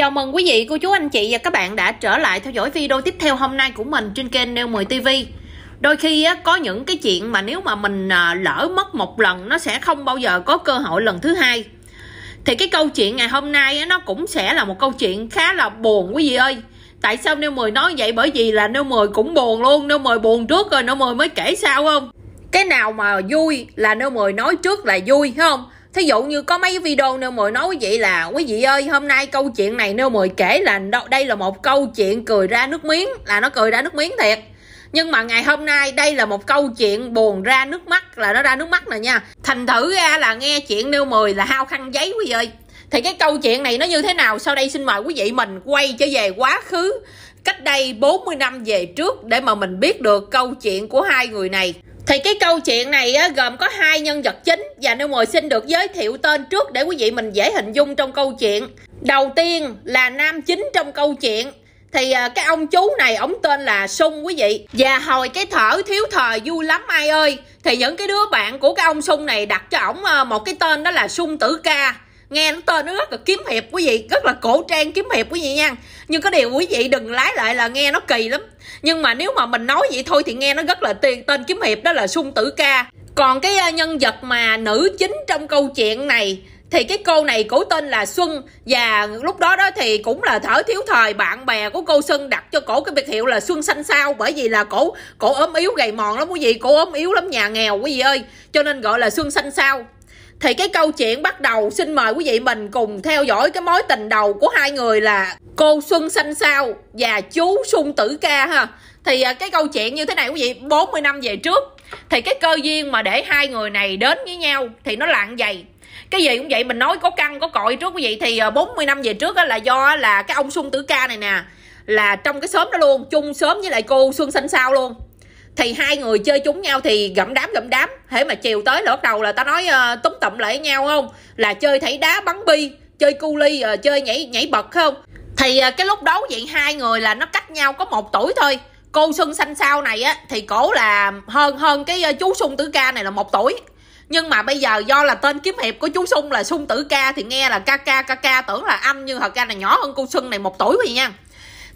Chào mừng quý vị, cô chú, anh chị và các bạn đã trở lại theo dõi video tiếp theo hôm nay của mình trên kênh Neo 10 TV. Đôi khi có những cái chuyện mà nếu mà mình à, lỡ mất một lần nó sẽ không bao giờ có cơ hội lần thứ hai. Thì cái câu chuyện ngày hôm nay nó cũng sẽ là một câu chuyện khá là buồn quý vị ơi. Tại sao Neo 10 nói vậy? Bởi vì là Neo 10 cũng buồn luôn, Neo 10 buồn trước rồi Neo 10 mới kể sao không? Cái nào mà vui là Neo 10 nói trước là vui phải không? thí dụ như có mấy video nêu mười nói quý vị là quý vị ơi hôm nay câu chuyện này nêu mười kể là đây là một câu chuyện cười ra nước miếng là nó cười ra nước miếng thiệt nhưng mà ngày hôm nay đây là một câu chuyện buồn ra nước mắt là nó ra nước mắt nè nha thành thử ra là nghe chuyện nêu mười là hao khăn giấy quý vị ơi thì cái câu chuyện này nó như thế nào sau đây xin mời quý vị mình quay trở về quá khứ cách đây 40 năm về trước để mà mình biết được câu chuyện của hai người này thì cái câu chuyện này á, gồm có hai nhân vật chính và Nêu Mồi xin được giới thiệu tên trước để quý vị mình dễ hình dung trong câu chuyện. Đầu tiên là nam chính trong câu chuyện thì à, cái ông chú này ổng tên là sung quý vị và hồi cái thở thiếu thời vui lắm ai ơi thì những cái đứa bạn của cái ông sung này đặt cho ổng à, một cái tên đó là sung tử ca nghe nó tên nó rất là kiếm hiệp quý vị rất là cổ trang kiếm hiệp quý vị nha nhưng có điều quý vị đừng lái lại là nghe nó kỳ lắm nhưng mà nếu mà mình nói vậy thôi thì nghe nó rất là tiền tên kiếm hiệp đó là sung tử ca còn cái ờ, nhân vật mà nữ chính trong câu chuyện này thì cái cô này cổ tên là Xuân và lúc đó đó thì cũng là thở thiếu thời bạn bè của cô Xuân đặt cho cổ cái biệt hiệu là Xuân xanh sao bởi vì là cổ cổ ốm yếu gầy mòn lắm quý vị cổ ốm yếu lắm nhà nghèo quý vị ơi cho nên gọi là Xuân xanh sao thì cái câu chuyện bắt đầu xin mời quý vị mình cùng theo dõi cái mối tình đầu của hai người là cô Xuân Xanh Sao và chú Xuân Tử Ca ha thì à, cái câu chuyện như thế này quý vị 40 năm về trước thì cái cơ duyên mà để hai người này đến với nhau thì nó lạng dày cái gì cũng vậy mình nói có căng có cội trước quý vị thì 40 à, năm về trước là do là cái ông Xuân Tử Ca này nè là trong cái xóm đó luôn chung xóm với lại cô Xuân Xanh Sao luôn thì hai người chơi chúng nhau thì gậm đám gậm đám thế mà chiều tới lỡ đầu là tao nói uh, túm tụm lại nhau không là chơi thảy đá bắn bi chơi cu ly uh, chơi nhảy nhảy bật không thì uh, cái lúc đó vậy hai người là nó cách nhau có một tuổi thôi cô xuân xanh sao này á thì cổ là hơn hơn cái chú sung tử ca này là một tuổi nhưng mà bây giờ do là tên kiếm hiệp của chú sung là sung tử ca thì nghe là ca ca ca ca tưởng là âm nhưng thật ra là nhỏ hơn cô xuân này một tuổi vậy nha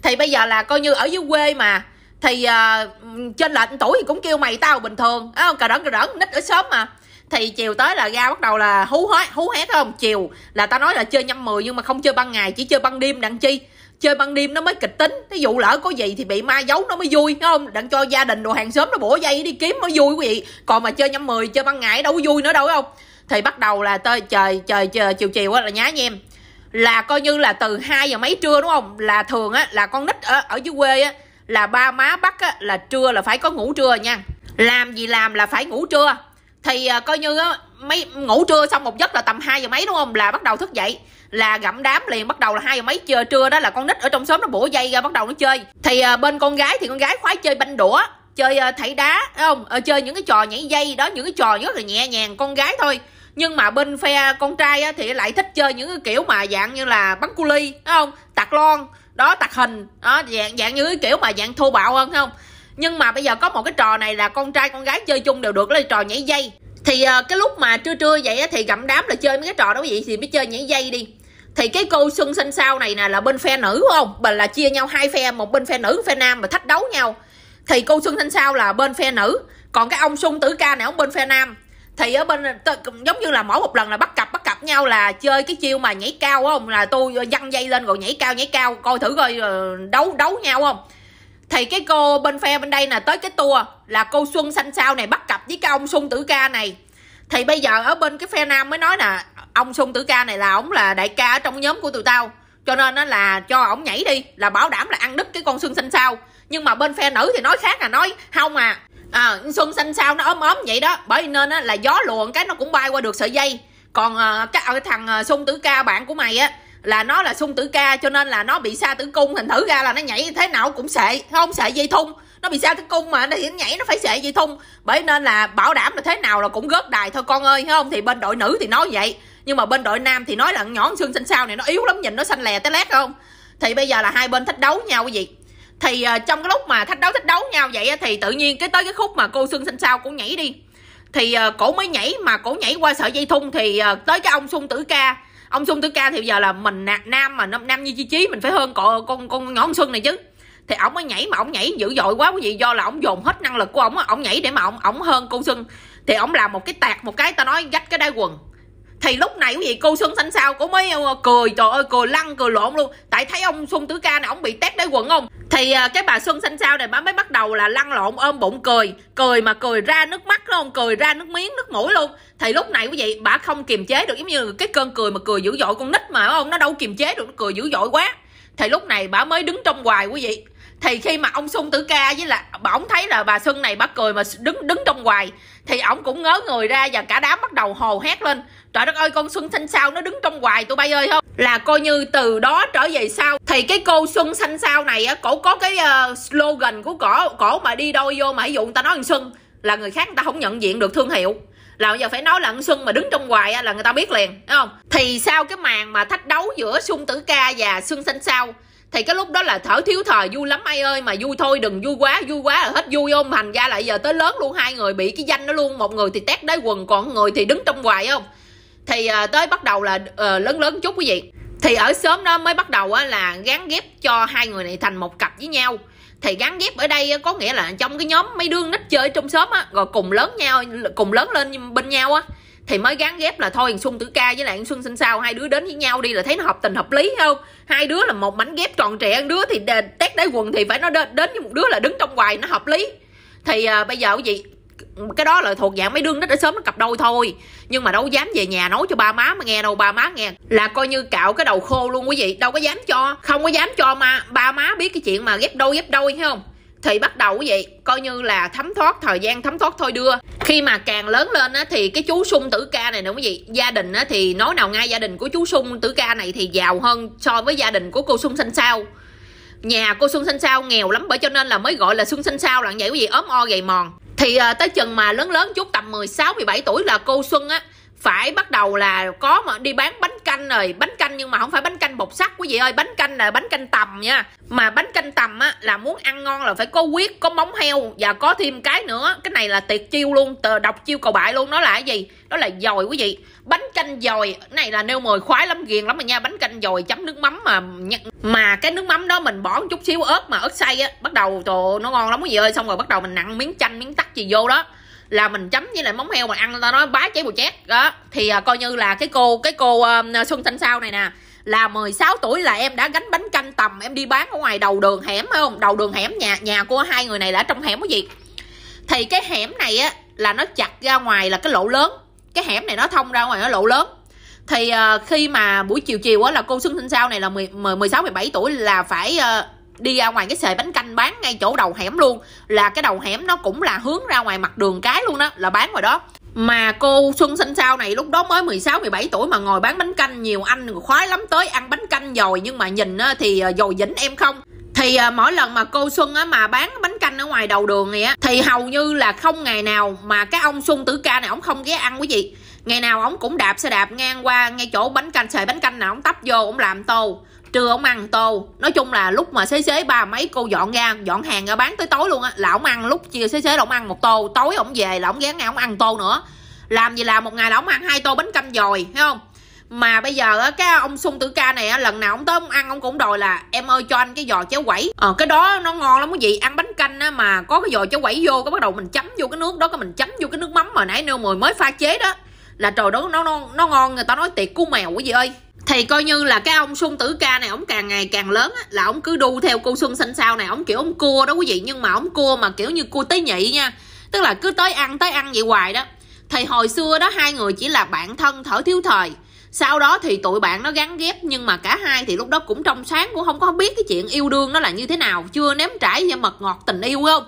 thì bây giờ là coi như ở dưới quê mà thì uh, trên lệnh tuổi thì cũng kêu mày tao bình thường à, cà rỡn cà rỡn nít ở sớm mà thì chiều tới là ra bắt đầu là hú hết hú hét không chiều là tao nói là chơi nhâm mười nhưng mà không chơi ban ngày chỉ chơi ban đêm đặng chi chơi ban đêm nó mới kịch tính ví dụ lỡ có gì thì bị ma giấu nó mới vui đúng không đặng cho gia đình đồ hàng xóm nó bổ dây đi kiếm mới vui quý vị còn mà chơi nhâm mười chơi ban ngày đâu có vui nữa đâu không thì bắt đầu là tơi trời trời, trời chiều chiều á là nhá anh em là coi như là từ hai giờ mấy trưa đúng không là thường á là con nít ở, ở dưới quê á là ba má bắt á, là trưa là phải có ngủ trưa nha làm gì làm là phải ngủ trưa thì à, coi như á, mấy ngủ trưa xong một giấc là tầm 2 giờ mấy đúng không là bắt đầu thức dậy là gặm đám liền bắt đầu là hai giờ mấy trưa trưa đó là con nít ở trong xóm nó bổ dây ra bắt đầu nó chơi thì à, bên con gái thì con gái khoái chơi banh đũa chơi à, thảy đá đúng không à, chơi những cái trò nhảy dây đó những cái trò rất là nhẹ nhàng con gái thôi nhưng mà bên phe con trai á, thì lại thích chơi những cái kiểu mà dạng như là bắn cu ly đúng không tạc lon đó tạc hình đó dạng dạng như cái kiểu mà dạng thô bạo hơn không nhưng mà bây giờ có một cái trò này là con trai con gái chơi chung đều được là trò nhảy dây thì uh, cái lúc mà trưa trưa vậy á, thì gặm đám là chơi mấy cái trò đó vậy thì mới chơi nhảy dây đi thì cái cô xuân sinh sau này nè là bên phe nữ không bà là chia nhau hai phe một bên phe nữ phe nam mà thách đấu nhau thì cô xuân thanh sao là bên phe nữ còn cái ông xuân tử ca này ông bên phe nam thì ở bên giống như là mỗi một lần là bắt cặp gặp nhau là chơi cái chiêu mà nhảy cao không là tôi văng dây lên rồi nhảy cao nhảy cao coi thử coi ờ, đấu đấu nhau không thì cái cô bên phe bên đây nè tới cái tour là cô xuân xanh sao này bắt cặp với cái ông xuân tử ca này thì bây giờ ở bên cái phe nam mới nói nè ông xuân tử ca này là ổng là đại ca ở trong nhóm của tụi tao cho nên nó là cho ổng nhảy đi là bảo đảm là ăn đứt cái con xuân xanh sao nhưng mà bên phe nữ thì nói khác là nói không à à xuân xanh sao nó ốm ốm vậy đó bởi nên á, là gió luồn cái nó cũng bay qua được sợi dây còn uh, cái ở ờ, thằng ờ, uh, sung tử ca bạn của mày á là nó là sung tử ca cho nên là nó bị sa tử cung thành thử ra là nó nhảy thế nào cũng sệ không sệ dây thun nó bị sa tử cung mà nó nhảy nó phải sệ dây thun bởi nên là bảo đảm là thế nào là cũng gớt đài thôi con ơi không thì bên đội nữ thì nói vậy nhưng mà bên đội nam thì nói là nhỏn xương xanh sao này nó yếu lắm nhìn nó xanh lè té lét không thì bây giờ là hai bên thách đấu nhau cái gì thì uh, trong cái lúc mà thách đấu thách đấu nhau vậy thì tự nhiên cái tới cái khúc mà cô xương xanh sao cũng nhảy đi thì uh, cổ mới nhảy mà cổ nhảy qua sợi dây thun thì uh, tới cái ông sung tử ca ông sung tử ca thì giờ là mình nam mà nam như chi chí mình phải hơn cậu, con con nhỏ ông xuân này chứ thì ổng mới nhảy mà ổng nhảy dữ dội quá quý vị do là ổng dồn hết năng lực của ổng ổng nhảy để mà ổng ổng hơn cô sưng thì ổng làm một cái tạc một cái ta nói gách cái đai quần thì lúc này quý vị cô xuân xanh sao cũng mới ờ, cười trời ơi cười lăn cười lộn luôn tại thấy ông xuân tứ ca này ông bị tét đấy quần không thì ờ, cái bà xuân xanh sao này bà mới bắt đầu là lăn lộn ôm bụng cười cười mà cười ra nước mắt không cười ra nước miếng nước mũi luôn thì lúc này quý vị bà không kiềm chế được giống như cái cơn cười mà cười dữ dội con nít mà ông nó đâu kiềm chế được nó cười dữ dội quá thì lúc này bà mới đứng trong hoài quý vị thì khi mà ông xuân tử ca với là bà ông thấy là bà xuân này bà cười mà đứng đứng trong hoài thì ổng cũng ngớ người ra và cả đám bắt đầu hồ hét lên trời đất ơi con xuân xanh sao nó đứng trong hoài tụi bay ơi không là coi như từ đó trở về sau thì cái cô xuân xanh sao này á cổ có cái uh, slogan của cổ cổ mà đi đôi vô mà ví dụ người ta nói thằng xuân là người khác người ta không nhận diện được thương hiệu là bây giờ phải nói là anh xuân mà đứng trong hoài là người ta biết liền đúng không thì sau cái màn mà thách đấu giữa xuân tử ca và xuân xanh sao thì cái lúc đó là thở thiếu thời vui lắm ai ơi mà vui thôi đừng vui quá vui quá là hết vui ôm thành ra lại giờ tới lớn luôn hai người bị cái danh đó luôn một người thì tét đáy quần còn người thì đứng trong hoài không thì à, tới bắt đầu là à, lớn lớn chút quý vị thì ở sớm đó mới bắt đầu là gắn ghép cho hai người này thành một cặp với nhau thì gắn ghép ở đây có nghĩa là trong cái nhóm mấy đương nít chơi trong xóm á rồi cùng lớn nhau cùng lớn lên bên nhau á thì mới gắn ghép là thôi xuân tử ca với lại xuân sinh sao hai đứa đến với nhau đi là thấy nó hợp tình hợp lý không hai đứa là một mảnh ghép tròn trịa đứa thì tét đáy quần thì phải nó đến, đến với một đứa là đứng trong hoài nó hợp lý thì à, bây giờ cái gì cái đó là thuộc dạng mấy đương nó đã sớm nó cặp đôi thôi nhưng mà đâu dám về nhà nấu cho ba má mà nghe đâu ba má nghe là coi như cạo cái đầu khô luôn quý vị đâu có dám cho không có dám cho mà ba má biết cái chuyện mà ghép đôi ghép đôi thấy không thì bắt đầu quý vị coi như là thấm thoát thời gian thấm thoát thôi đưa khi mà càng lớn lên á, thì cái chú sung tử ca này nè quý vị gia đình á, thì nói nào ngay gia đình của chú sung tử ca này thì giàu hơn so với gia đình của cô sung xanh sao nhà cô xuân xanh sao nghèo lắm bởi cho nên là mới gọi là xuân xanh sao là vậy quý vị ốm o gầy mòn thì ờ, tới chừng mà lớn lớn chút tầm 16 17 tuổi là cô xuân á phải bắt đầu là có mà đi bán bánh canh rồi bánh canh nhưng mà không phải bánh canh bột sắt quý vị ơi bánh canh là bánh canh tầm nha mà bánh canh tầm á là muốn ăn ngon là phải có huyết có móng heo và có thêm cái nữa cái này là tiệt chiêu luôn tờ đọc chiêu cầu bại luôn nó là cái gì đó là dồi quý vị bánh canh dồi này là nêu mời khoái lắm ghiền lắm mà nha bánh canh dồi chấm nước mắm mà mà cái nước mắm đó mình bỏ một chút xíu ớt mà ớt xay á bắt đầu trời nó ngon lắm quý vị ơi xong rồi bắt đầu mình nặn miếng chanh miếng tắc gì vô đó là mình chấm với lại móng heo mà ăn người ta nói bá cháy bùi chét đó thì à, coi như là cái cô cái cô à, xuân thanh sao này nè là 16 tuổi là em đã gánh bánh canh tầm em đi bán ở ngoài đầu đường hẻm phải không đầu đường hẻm nhà nhà của hai người này là ở trong hẻm có gì thì cái hẻm này á là nó chặt ra ngoài là cái lộ lớn cái hẻm này nó thông ra ngoài nó lộ lớn thì uh, khi mà buổi chiều chiều á là cô xuân sinh sao này là 10, 16 17 tuổi là phải uh, đi ra ngoài cái xề bánh canh bán ngay chỗ đầu hẻm luôn là cái đầu hẻm nó cũng là hướng ra ngoài mặt đường cái luôn đó là bán ngoài đó mà cô Xuân Sinh Sao này lúc đó mới 16 17 tuổi mà ngồi bán bánh canh nhiều anh khoái lắm tới ăn bánh canh rồi nhưng mà nhìn thì à, dồi dĩnh em không thì à, mỗi lần mà cô Xuân á mà bán bánh canh ở ngoài đầu đường này á thì hầu như là không ngày nào mà cái ông Xuân Tử Ca này ông không ghé ăn quý vị ngày nào ông cũng đạp xe đạp ngang qua ngay chỗ bánh canh xài bánh canh nào ông tấp vô ông làm tô trưa ông ăn tô nói chung là lúc mà xế xế ba mấy cô dọn ra dọn hàng ra bán tới tối luôn á là ông ăn lúc chiều xế xế là ông ăn một tô tối ông về là ông ghé ngay ông ăn tô nữa làm gì làm một ngày là ông ăn hai tô bánh canh dồi thấy không mà bây giờ á cái ông sung tử ca này á lần nào ông tới ông ăn ông cũng đòi là em ơi cho anh cái giò cháo quẩy ờ cái đó nó ngon lắm quý vị ăn bánh canh á mà có cái giò cháo quẩy vô cái bắt đầu mình chấm vô cái nước đó cái mình chấm vô cái nước mắm mà nãy nêu mười mới pha chế đó là trời đó nó nó nó ngon người ta nói tiệc cu mèo quý vị ơi thì coi như là cái ông Xuân Tử Ca này ông càng ngày càng lớn á, là ông cứ đu theo cô Xuân xanh sao này ông kiểu ông cua đó quý vị nhưng mà ông cua mà kiểu như cua tế nhị nha tức là cứ tới ăn tới ăn vậy hoài đó thì hồi xưa đó hai người chỉ là bạn thân thở thiếu thời sau đó thì tụi bạn nó gắn ghép nhưng mà cả hai thì lúc đó cũng trong sáng cũng không có biết cái chuyện yêu đương nó là như thế nào chưa ném trải và mật ngọt tình yêu không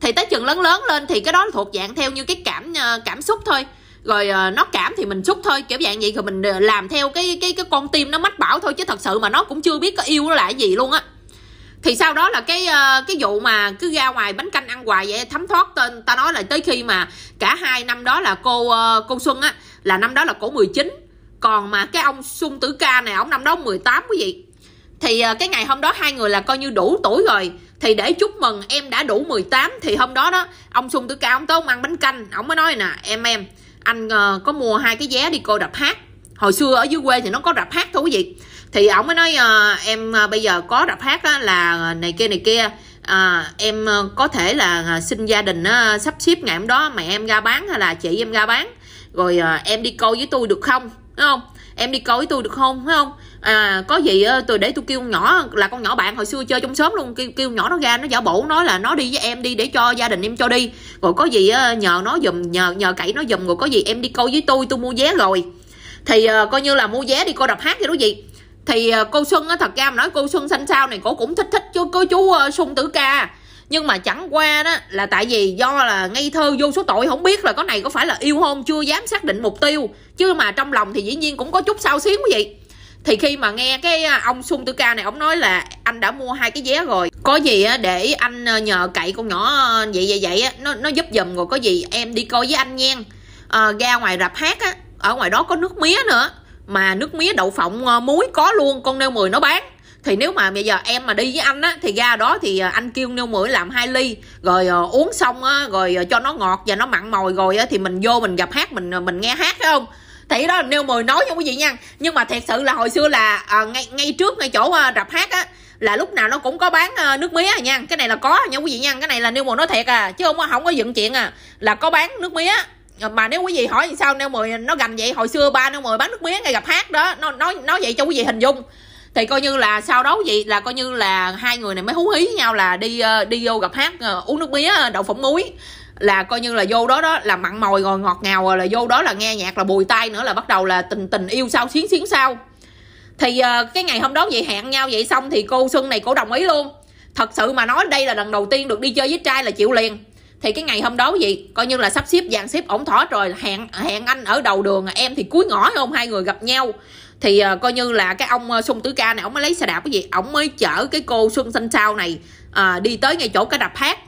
thì tới chừng lớn lớn lên thì cái đó thuộc dạng theo như cái cảm ờ, cảm xúc thôi rồi uh, nó cảm thì mình xúc thôi kiểu dạng vậy rồi mình ờ, làm theo cái cái cái con tim nó mách bảo thôi chứ thật sự mà nó cũng chưa biết có yêu nó là cái gì luôn á thì sau đó là cái ờ, cái vụ mà cứ ra ngoài bánh canh ăn hoài vậy thấm thoát tên ta nói là tới khi mà cả hai năm đó là cô cô Xuân á là năm đó là cổ 19 còn mà cái ông Xuân Tử Ca này ông năm đó 18 quý vị thì cái ngày hôm đó hai người là coi như đủ tuổi rồi thì để chúc mừng em đã đủ 18 thì hôm đó đó ông Xuân Tử Ca ông tới ông ăn bánh canh ông mới nói nè em em anh uh, có mua hai cái vé đi cô đập hát hồi xưa ở dưới quê thì nó có đập hát thôi quý vị thì ổng mới nói uh, em uh, bây giờ có đập hát á, là này kia này kia à, em có thể là xin gia đình á, sắp xếp ngày hôm đó mẹ em ra bán hay là chị em ra bán rồi à, em đi coi với tôi được không đúng không em đi coi với tôi được không phải không à có gì ờ, tôi để tôi kêu nhỏ là con nhỏ bạn hồi xưa chơi trong xóm luôn kêu kêu nhỏ nó ra nó giả bổ nói là nó đi với em đi để cho gia đình em cho đi rồi có gì ờ, nhờ nó dùm nhờ nhờ cậy nó dùm rồi có gì em đi coi với tôi tôi mua vé rồi thì uh, coi như là mua vé đi coi đọc hát vậy đó gì thì uh, cô xuân á thật ra mà nói cô xuân xanh sao này cổ cũng thích thích cho cô chú uh, xuân tử ca nhưng mà chẳng qua đó là tại vì do là ngây thơ vô số tội không biết là có này có phải là yêu hôn chưa dám xác định mục tiêu chứ mà trong lòng thì dĩ nhiên cũng có chút sao xuyến quý vị thì khi mà nghe cái à, ông sung tư ca này ông nói là anh đã mua hai cái vé rồi có gì à, để anh à, nhờ cậy con nhỏ vậy vậy vậy á nó nó giúp giùm rồi có gì em đi coi với anh nha à, ra ngoài rạp hát á ở ngoài đó có nước mía nữa mà nước mía đậu phộng muối có luôn con nêu mười nó bán thì nếu mà bây giờ em mà đi với anh á thì ra đó thì anh kêu nêu mũi làm hai ly rồi uống xong á rồi cho nó ngọt và nó mặn mòi rồi á thì mình vô mình gặp hát mình mình nghe hát phải không thì đó nêu mồi nói cho quý vị nha nhưng mà thiệt sự là hồi xưa là à, ngay ngay trước ngay chỗ à, rạp hát á là lúc nào nó cũng có bán à, nước mía à nha cái này là có nha quý vị nha cái này là nêu mồi nói thiệt à chứ không có không có dựng chuyện à là có bán nước mía ờ, mà nếu quý vị hỏi sao nêu mồi nó gần vậy hồi xưa ba nêu mồi bán nước mía ngay gặp hát đó nó nói nói vậy cho quý vị hình dung thì coi như là sau đó vậy là coi như là hai người này mới hú hí nhau là đi ờ, đi vô gặp hát ờ, uống nước mía ờ, đậu phộng muối là coi như là vô đó đó là mặn mòi ngồi ngọt ngào rồi là vô đó là nghe nhạc là bùi tay nữa là bắt đầu là tình tình yêu sau xuyến xuyến sau thì uh, cái ngày hôm đó vậy hẹn nhau vậy xong thì cô xuân này cổ đồng ý luôn thật sự mà nói đây là lần đầu tiên được đi chơi với trai là chịu liền thì cái ngày hôm đó vậy coi như là sắp xếp dàn xếp ổn thỏa rồi hẹn hẹn anh ở đầu đường em thì cuối ngõ không hai người gặp nhau thì uh, coi như là cái ông ờ, uh, tứ ca này ông mới lấy xe đạp cái gì ông mới chở cái cô xuân xanh sao này uh, đi tới ngay chỗ cái đập hát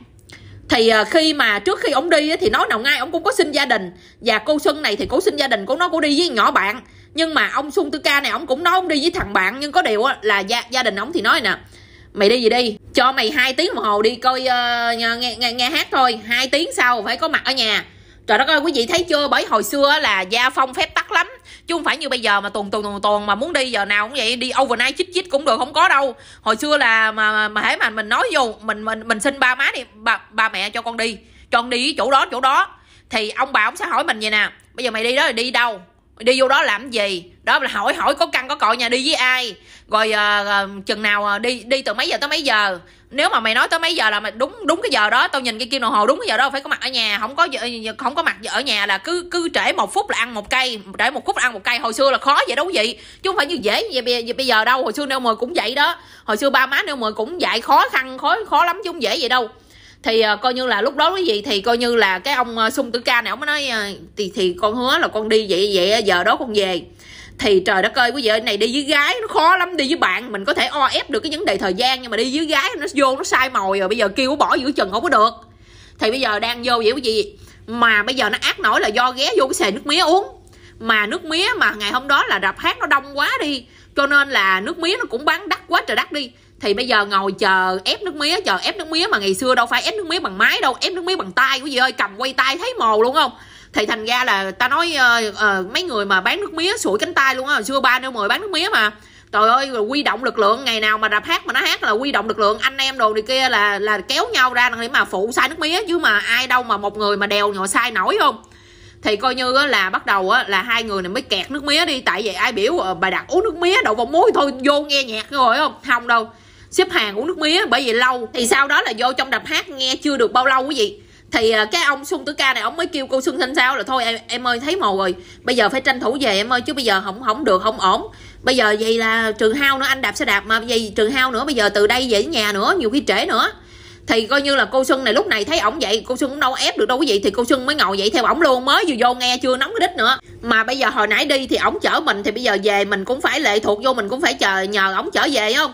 thì uh, khi mà trước khi ông đi ấy, thì nói nào ngay ông cũng có xin gia đình và cô xuân này thì cô xin gia đình của nó cũng đi với nhỏ bạn nhưng mà ông xuân Tứ ca này ông cũng nói ông đi với thằng bạn nhưng có điều là gia, gia đình ông thì nói nè mày đi gì đi cho mày hai tiếng đồng hồ đi coi uh, nghe, nghe nghe hát thôi hai tiếng sau phải có mặt ở nhà trời đất ơi quý vị thấy chưa bởi hồi xưa là gia phong phép tắc lắm chứ không phải như bây giờ mà tuần tuần tuần tuần mà muốn đi giờ nào cũng vậy đi overnight chích chích cũng được không có đâu hồi xưa là mà mà hễ mà mình nói vô mình mình mình xin ba má đi ba ba mẹ cho con đi cho con đi chỗ đó chỗ đó thì ông bà ông sẽ hỏi mình vậy nè bây giờ mày đi đó là đi đâu đi vô đó làm gì đó là hỏi hỏi có căn có cội nhà đi với ai rồi uh, chừng nào ờ, đi đi từ mấy giờ tới mấy giờ nếu mà mày nói tới mấy giờ là mày đúng đúng cái giờ đó tao nhìn cái kim đồng hồ đúng cái giờ đó phải có mặt ở nhà không có không có mặt ở nhà là cứ cứ trễ một phút là ăn một cây trễ một phút là ăn một cây hồi xưa là khó vậy đâu vậy chứ không phải như dễ như bây, bây giờ đâu hồi xưa neo mười cũng vậy đó hồi xưa ba má neo mười cũng dạy khó khăn khó khó lắm chứ không dễ vậy đâu thì uh, coi như là lúc đó cái gì thì coi như là cái ông uh, sung tử ca này ông mới nói uh, thì thì con hứa là con đi vậy vậy giờ đó con về thì trời đất ơi quý vị ơi này đi với gái nó khó lắm đi với bạn mình có thể o ép được cái vấn đề thời gian nhưng mà đi với gái nó vô nó sai mồi rồi bây giờ kêu bỏ giữa chừng không có được thì bây giờ đang vô vậy quý vị mà bây giờ nó ác nổi là do ghé vô cái xề nước mía uống mà nước mía mà ngày hôm đó là rạp hát nó đông quá đi cho nên là nước mía nó cũng bán đắt quá trời đắt đi thì bây giờ ngồi chờ ép nước mía chờ ép nước mía mà ngày xưa đâu phải ép nước mía bằng máy đâu ép nước mía bằng tay quý vị ơi cầm quay tay thấy mồ luôn không thì thành ra là ta nói uh, uh, mấy người mà bán nước mía sủi cánh tay luôn á hồi xưa ba nêu mười bán nước mía mà trời ơi rồi quy động lực lượng ngày nào mà rạp hát mà nó hát là quy động lực lượng anh em đồ này kia là là kéo nhau ra để mà phụ sai nước mía chứ mà ai đâu mà một người mà đèo nhỏ sai nổi không thì coi như là bắt đầu là hai người này mới kẹt nước mía đi tại vì ai biểu ờ, bà đặt uống nước mía đậu vào muối thôi vô nghe nhạc rồi không không đâu xếp hàng uống nước mía bởi vì lâu thì sau đó là vô trong đập hát nghe chưa được bao lâu quý vị thì ờ, cái ông xuân tử ca này ông mới kêu cô xuân thanh sao là thôi em em ơi thấy màu rồi bây giờ phải tranh thủ về em ơi chứ bây giờ không không được không ổn bây giờ vậy là trường hao nữa anh đạp xe đạp mà vậy trường hao nữa bây giờ từ đây về nhà nữa nhiều khi trễ nữa thì coi như là cô xuân này lúc này thấy ổng vậy cô xuân cũng đâu ép được đâu quý vị thì cô xuân mới ngồi vậy theo ổng luôn mới vừa vô nghe chưa nóng cái đít nữa mà bây giờ hồi nãy đi thì ổng chở mình thì bây giờ về mình cũng phải lệ thuộc vô mình cũng phải chờ nhờ ổng chở về không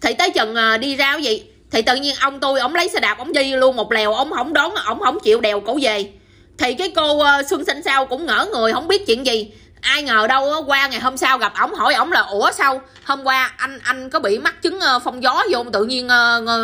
thì tới chừng ờ, đi ra cái gì thì tự nhiên ông tôi ông lấy xe đạp ông đi luôn một lèo ông không đón ông không chịu đèo cổ về thì cái cô ờ, xuân xanh sao cũng ngỡ người không biết chuyện gì ai ngờ đâu ờ, qua ngày hôm sau gặp ổng hỏi ổng là ủa sao hôm qua anh anh có bị mắc chứng ờ, phong gió vô tự nhiên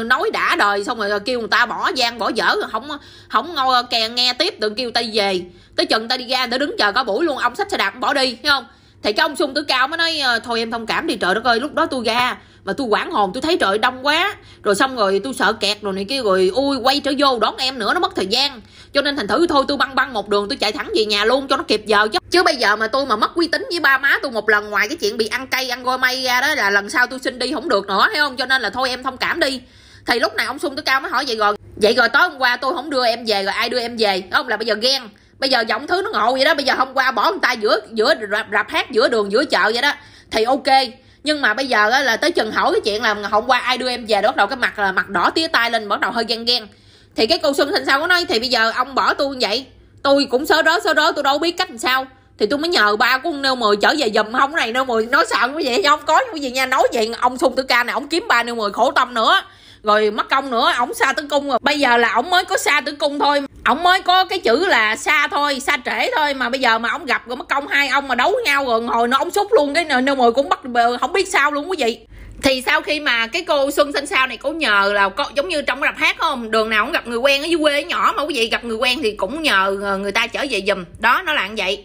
nói đã đời xong rồi kêu người ta bỏ gian bỏ dở không không ngồi kè nghe tiếp đừng kêu tay về tới chừng ta đi ra để đứng chờ có buổi luôn ông xách xe đạp bỏ đi thấy không thì cái ông sung tử cao mới nói ờ, thôi em thông cảm đi trời đất ơi lúc đó tôi ra mà tôi quản hồn tôi thấy trời đông quá rồi xong rồi tôi sợ kẹt rồi này kia rồi ui quay trở vô đón em nữa nó mất thời gian cho nên thành thử thôi tôi băng băng một đường tôi chạy thẳng về nhà luôn cho nó kịp giờ chứ chứ bây giờ mà tôi mà mất uy tín với ba má tôi một lần ngoài cái chuyện bị ăn cây ăn gôi may ra đó là lần sau tôi xin đi không được nữa thấy không cho nên là thôi em thông cảm đi thì lúc này ông sung tử cao mới hỏi vậy rồi vậy rồi tối hôm qua tôi không đưa em về rồi ai đưa em về không là bây giờ ghen bây giờ giọng thứ nó ngộ vậy đó bây giờ hôm qua bỏ người ta giữa giữa rạp, rạp hát giữa đường giữa chợ vậy đó thì ok nhưng mà bây giờ là tới chừng hỏi cái chuyện là hôm qua ai đưa em về đó, bắt đầu cái mặt là mặt đỏ tía tay lên bắt đầu hơi ghen ghen thì cái cô xuân thanh sao có nói thì bây giờ ông bỏ tôi như vậy tôi cũng sớ đó sớ đó tôi đâu biết cách làm sao thì tôi mới nhờ ba của ông nêu mười trở về giùm không này nêu mười nói sao cái gì không có cái gì nha nói vậy ông xuân tử ca này ông kiếm ba nêu mười khổ tâm nữa rồi mất công nữa ổng xa tử cung rồi à. bây giờ là ổng mới có xa tử cung thôi ổng mới có cái chữ là xa thôi xa trễ thôi mà bây giờ mà ổng gặp rồi mất công hai ông mà đấu nhau rồi hồi nó ổng xúc luôn cái nơ mười cũng bắt không biết sao luôn quý vị thì sau khi mà cái cô xuân sinh sao này cũng nhờ là có giống như trong cái hát không đường nào cũng gặp người quen ở dưới quê nhỏ mà quý vị gặp người quen thì cũng nhờ ờ, người ta trở về giùm đó nó là như vậy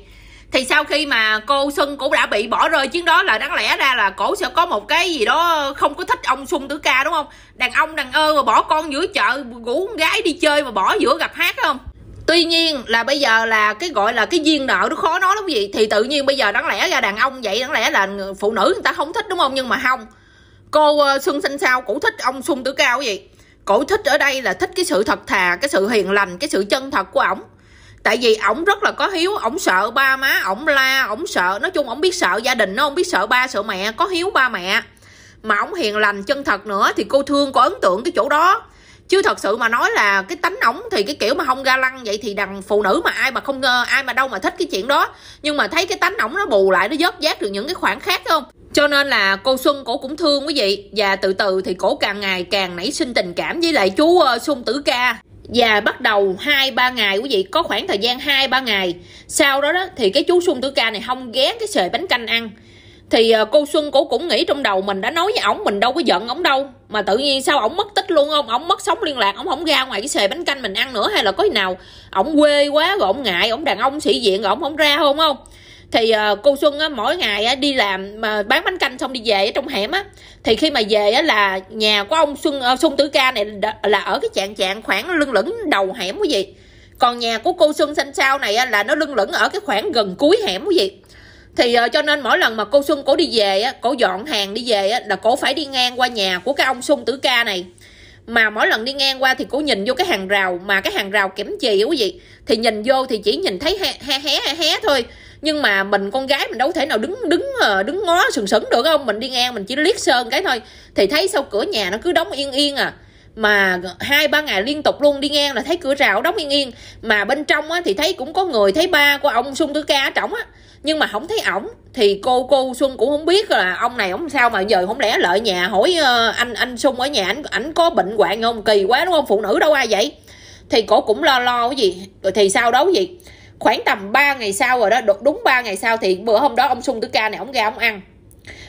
thì sau khi mà cô Xuân cũng đã bị bỏ rơi chuyến đó là đáng lẽ ra là cổ sẽ có một cái gì đó không có thích ông Xuân Tử Ca đúng không đàn ông đàn ơ mà bỏ con giữa chợ ngủ con gái đi chơi mà bỏ giữa gặp hát không tuy nhiên là bây giờ là cái gọi là cái duyên nợ nó khó nói lắm gì thì tự nhiên bây giờ đáng lẽ ra đàn ông vậy đáng lẽ là phụ nữ người ta không thích đúng không nhưng mà không cô ờ, xuân sinh sao cũng thích ông xuân tử cao vậy cổ thích ở đây là thích cái sự thật thà cái sự hiền lành cái sự chân thật của ổng tại vì ổng rất là có hiếu ổng sợ ba má ổng la ổng sợ nói chung ổng biết sợ gia đình nó không biết sợ ba sợ mẹ có hiếu ba mẹ mà ổng hiền lành chân thật nữa thì cô thương có ấn tượng cái chỗ đó chứ thật sự mà nói là cái tánh ổng thì cái kiểu mà không ga lăng vậy thì đằng phụ nữ mà ai mà không ngờ ai mà đâu mà thích cái chuyện đó nhưng mà thấy cái tánh ổng nó bù lại nó dớt vát được những cái khoản khác không cho nên là cô xuân cổ cũng thương quý vị và từ từ thì cổ càng ngày càng nảy sinh tình cảm với lại chú ờ, xuân tử ca và bắt đầu hai ba ngày quý vị có khoảng thời gian hai ba ngày. Sau đó đó thì cái chú Xuân Tử Ca này không ghé cái sợi bánh canh ăn. Thì ờ, cô Xuân cô cũng nghĩ trong đầu mình đã nói với ổng mình đâu có giận ổng đâu mà tự nhiên sao ổng mất tích luôn không? Ổng mất sóng liên lạc, ổng không ra ngoài cái sợi bánh canh mình ăn nữa hay là có gì nào ổng quê quá rồi ổng ngại, ổng đàn ông sĩ diện rồi ổng không ra không không? thì uh, cô xuân á, mỗi ngày á, đi làm mà bán bánh canh xong đi về ở trong hẻm á thì khi mà về á, là nhà của ông xuân uh, xuân tử ca này là ở cái trạng trạng khoảng lưng lửng đầu hẻm quý vị còn nhà của cô xuân xanh sao này á, là nó lưng lửng ở cái khoảng gần cuối hẻm quý vị thì uh, cho nên mỗi lần mà cô xuân cổ đi về á, cổ dọn hàng đi về á, là cổ phải đi ngang qua nhà của cái ông xuân tử ca này mà mỗi lần đi ngang qua thì cổ nhìn vô cái hàng rào mà cái hàng rào kẽm chì quý vị thì nhìn vô thì chỉ nhìn thấy hé hé hé, hé thôi nhưng mà mình con gái mình đâu thể nào đứng đứng ờ, đứng ngó sừng sững được không mình đi ngang mình chỉ liếc sơn cái thôi thì thấy sau cửa nhà nó cứ đóng yên yên à mà hai ba ngày liên tục luôn đi ngang là thấy cửa rào đóng yên yên mà bên trong á, thì thấy cũng có người thấy ba của ông xuân tư ca ở trỏng á nhưng mà không thấy ổng thì cô cô xuân cũng không biết là ông này ông sao mà giờ không lẽ lợi nhà hỏi ờ, anh anh xuân ở nhà ảnh ảnh có bệnh hoạn không kỳ quá đúng không phụ nữ đâu ai vậy thì cổ cũng lo lo cái gì rồi thì sao đó gì khoảng tầm 3 ngày sau rồi đó đúng 3 ngày sau thì bữa hôm đó ông sung tứ ca này ông ra ông ăn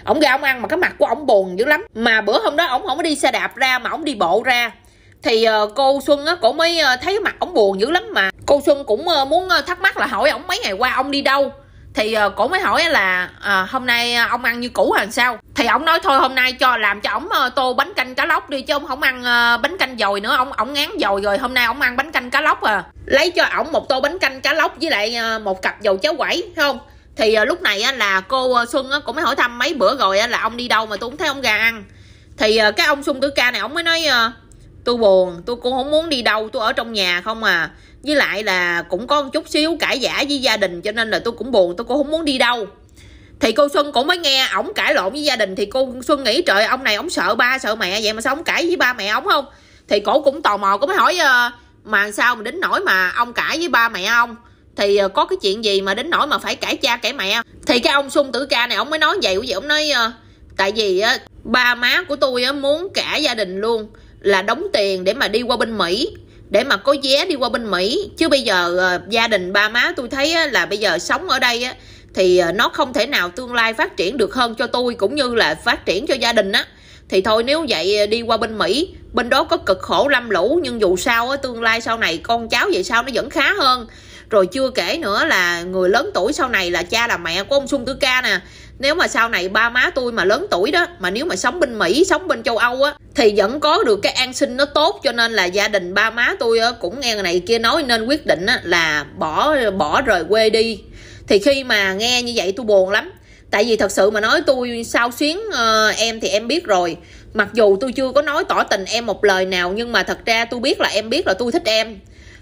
ông ra ông ăn mà cái mặt của ông buồn dữ lắm mà bữa hôm đó ông không có đi xe đạp ra mà ông đi bộ ra thì ờ, cô xuân á cổ mới ờ, thấy mặt ông buồn dữ lắm mà cô xuân cũng ờ, muốn thắc mắc là hỏi ông mấy ngày qua ông đi đâu thì uh, cổ mới hỏi là à, hôm nay ờ, ông ăn như cũ hàng sao thì ông nói thôi hôm nay cho làm cho ông uh, tô bánh canh cá lóc đi chứ ông không ăn uh, bánh canh dồi nữa ông ông ngán dồi rồi hôm nay ông ăn bánh canh cá lóc à lấy cho ổng một tô bánh canh cá lóc với lại uh, một cặp dầu cháo quẩy không thì uh, lúc này uh, là cô uh, xuân uh, cũng mới hỏi thăm mấy bữa rồi uh, là ông đi đâu mà tôi không thấy ông gà ăn thì uh, cái ông sung tử ca này ông mới nói uh, tôi buồn tôi cũng không muốn đi đâu tôi ở trong nhà không à với lại là cũng có một chút xíu cãi giả với gia đình cho nên là tôi cũng buồn tôi cũng không muốn đi đâu thì cô xuân cũng mới nghe ổng cãi lộn với gia đình thì cô xuân nghĩ trời ông này ổng sợ ba sợ mẹ vậy mà sao ổng cãi với ba mẹ ổng không thì cổ cũng tò mò có mới hỏi ờ, mà sao mà đến nỗi mà ông cãi với ba mẹ ông thì ờ, có cái chuyện gì mà đến nỗi mà phải cãi cha cãi mẹ thì cái ông xuân tử ca này ông mới nói vậy quý vị ông nói ờ, tại vì ba má của tôi muốn cả gia đình luôn là đóng tiền để mà đi qua bên mỹ để mà có vé đi qua bên Mỹ chứ bây giờ ờ, gia đình ba má tôi thấy là bây giờ sống ở đây thì ờ, nó không thể nào tương lai phát triển được hơn cho tôi cũng như là phát triển cho gia đình á thì thôi nếu vậy ờ, đi qua bên Mỹ bên đó có cực khổ lâm lũ nhưng dù sao á, tương lai sau này con cháu về sau nó vẫn khá hơn rồi chưa kể nữa là người lớn tuổi sau này là cha là mẹ của ông Sung Tử Ca nè nếu mà sau này ba má tôi mà lớn tuổi đó mà nếu mà sống bên mỹ sống bên châu âu á thì vẫn có được cái an sinh nó tốt cho nên là gia đình ba má tôi cũng nghe này kia nói nên quyết định là bỏ bỏ rời quê đi thì khi mà nghe như vậy tôi buồn lắm tại vì thật sự mà nói tôi sao xuyến uh, em thì em biết rồi mặc dù tôi chưa có nói tỏ tình em một lời nào nhưng mà thật ra tôi biết là em biết là tôi thích em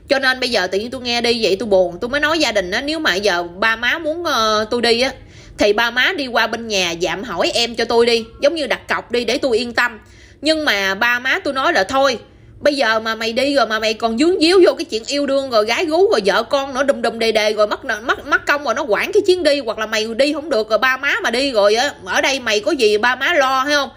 cho nên bây giờ tự nhiên tôi nghe đi vậy tôi buồn tôi mới nói gia đình á nếu mà giờ ba má muốn uh, tôi đi á thì ba má đi qua bên nhà dạm hỏi em cho tôi đi giống như đặt cọc đi để tôi yên tâm nhưng mà ba má tôi nói là thôi bây giờ mà mày đi rồi mà mày còn dướng díu vô cái chuyện yêu đương rồi gái gú rồi vợ con nữa đùm đùm đề đề rồi mất mất mất công rồi nó quản cái chuyến đi hoặc là mày đi không được rồi ba má mà đi rồi á ở đây mày có gì ba má lo hay không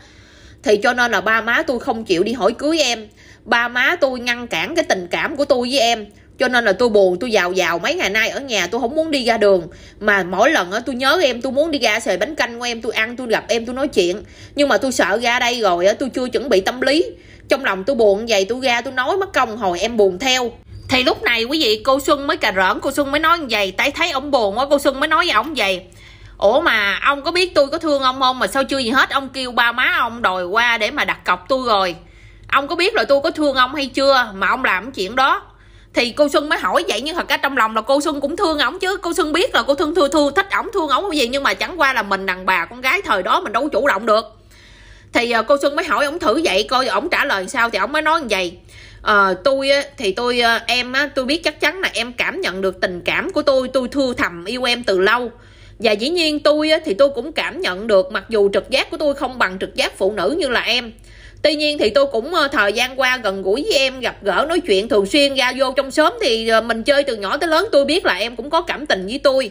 thì cho nên là ba má tôi không chịu đi hỏi cưới em ba má tôi ngăn cản cái tình cảm của tôi với em cho nên là tôi buồn tôi giàu giàu mấy ngày nay ở nhà tôi không muốn đi ra đường mà mỗi lần á tôi nhớ em tôi muốn đi ra xề bánh canh của em tôi ăn tôi gặp em tôi nói chuyện nhưng mà tôi sợ ra đây rồi á tôi chưa chuẩn bị tâm lý trong lòng tôi buồn vậy tôi ra tôi nói mất công hồi em buồn theo thì lúc này quý vị cô xuân mới cà rỡn cô xuân mới nói như vậy tại thấy ông buồn quá cô xuân mới nói với ông vậy ủa mà ông có biết tôi có thương ông không mà sao chưa gì hết ông kêu ba má ông đòi qua để mà đặt cọc tôi rồi ông có biết là tôi có thương ông hay chưa mà ông làm chuyện đó thì cô xuân mới hỏi vậy nhưng thật ra trong lòng là cô xuân cũng thương ổng chứ cô xuân biết là cô thương thương thương thích ổng thương ổng cái gì nhưng mà chẳng qua là mình đàn bà con gái thời đó mình đâu có chủ động được thì ờ, cô xuân mới hỏi ổng thử vậy coi ổng trả lời sao thì ổng mới nói như vậy à, tôi thì tôi ờ, em á tôi biết chắc chắn là em cảm nhận được tình cảm của tôi tôi thưa thầm yêu em từ lâu và dĩ nhiên tôi thì tôi cũng cảm nhận được mặc dù trực giác của tôi không bằng trực giác phụ nữ như là em tuy nhiên thì tôi cũng ờ, thời gian qua gần gũi với em gặp gỡ nói chuyện thường xuyên ra vô trong xóm thì ờ, mình chơi từ nhỏ tới lớn tôi biết là em cũng có cảm tình với tôi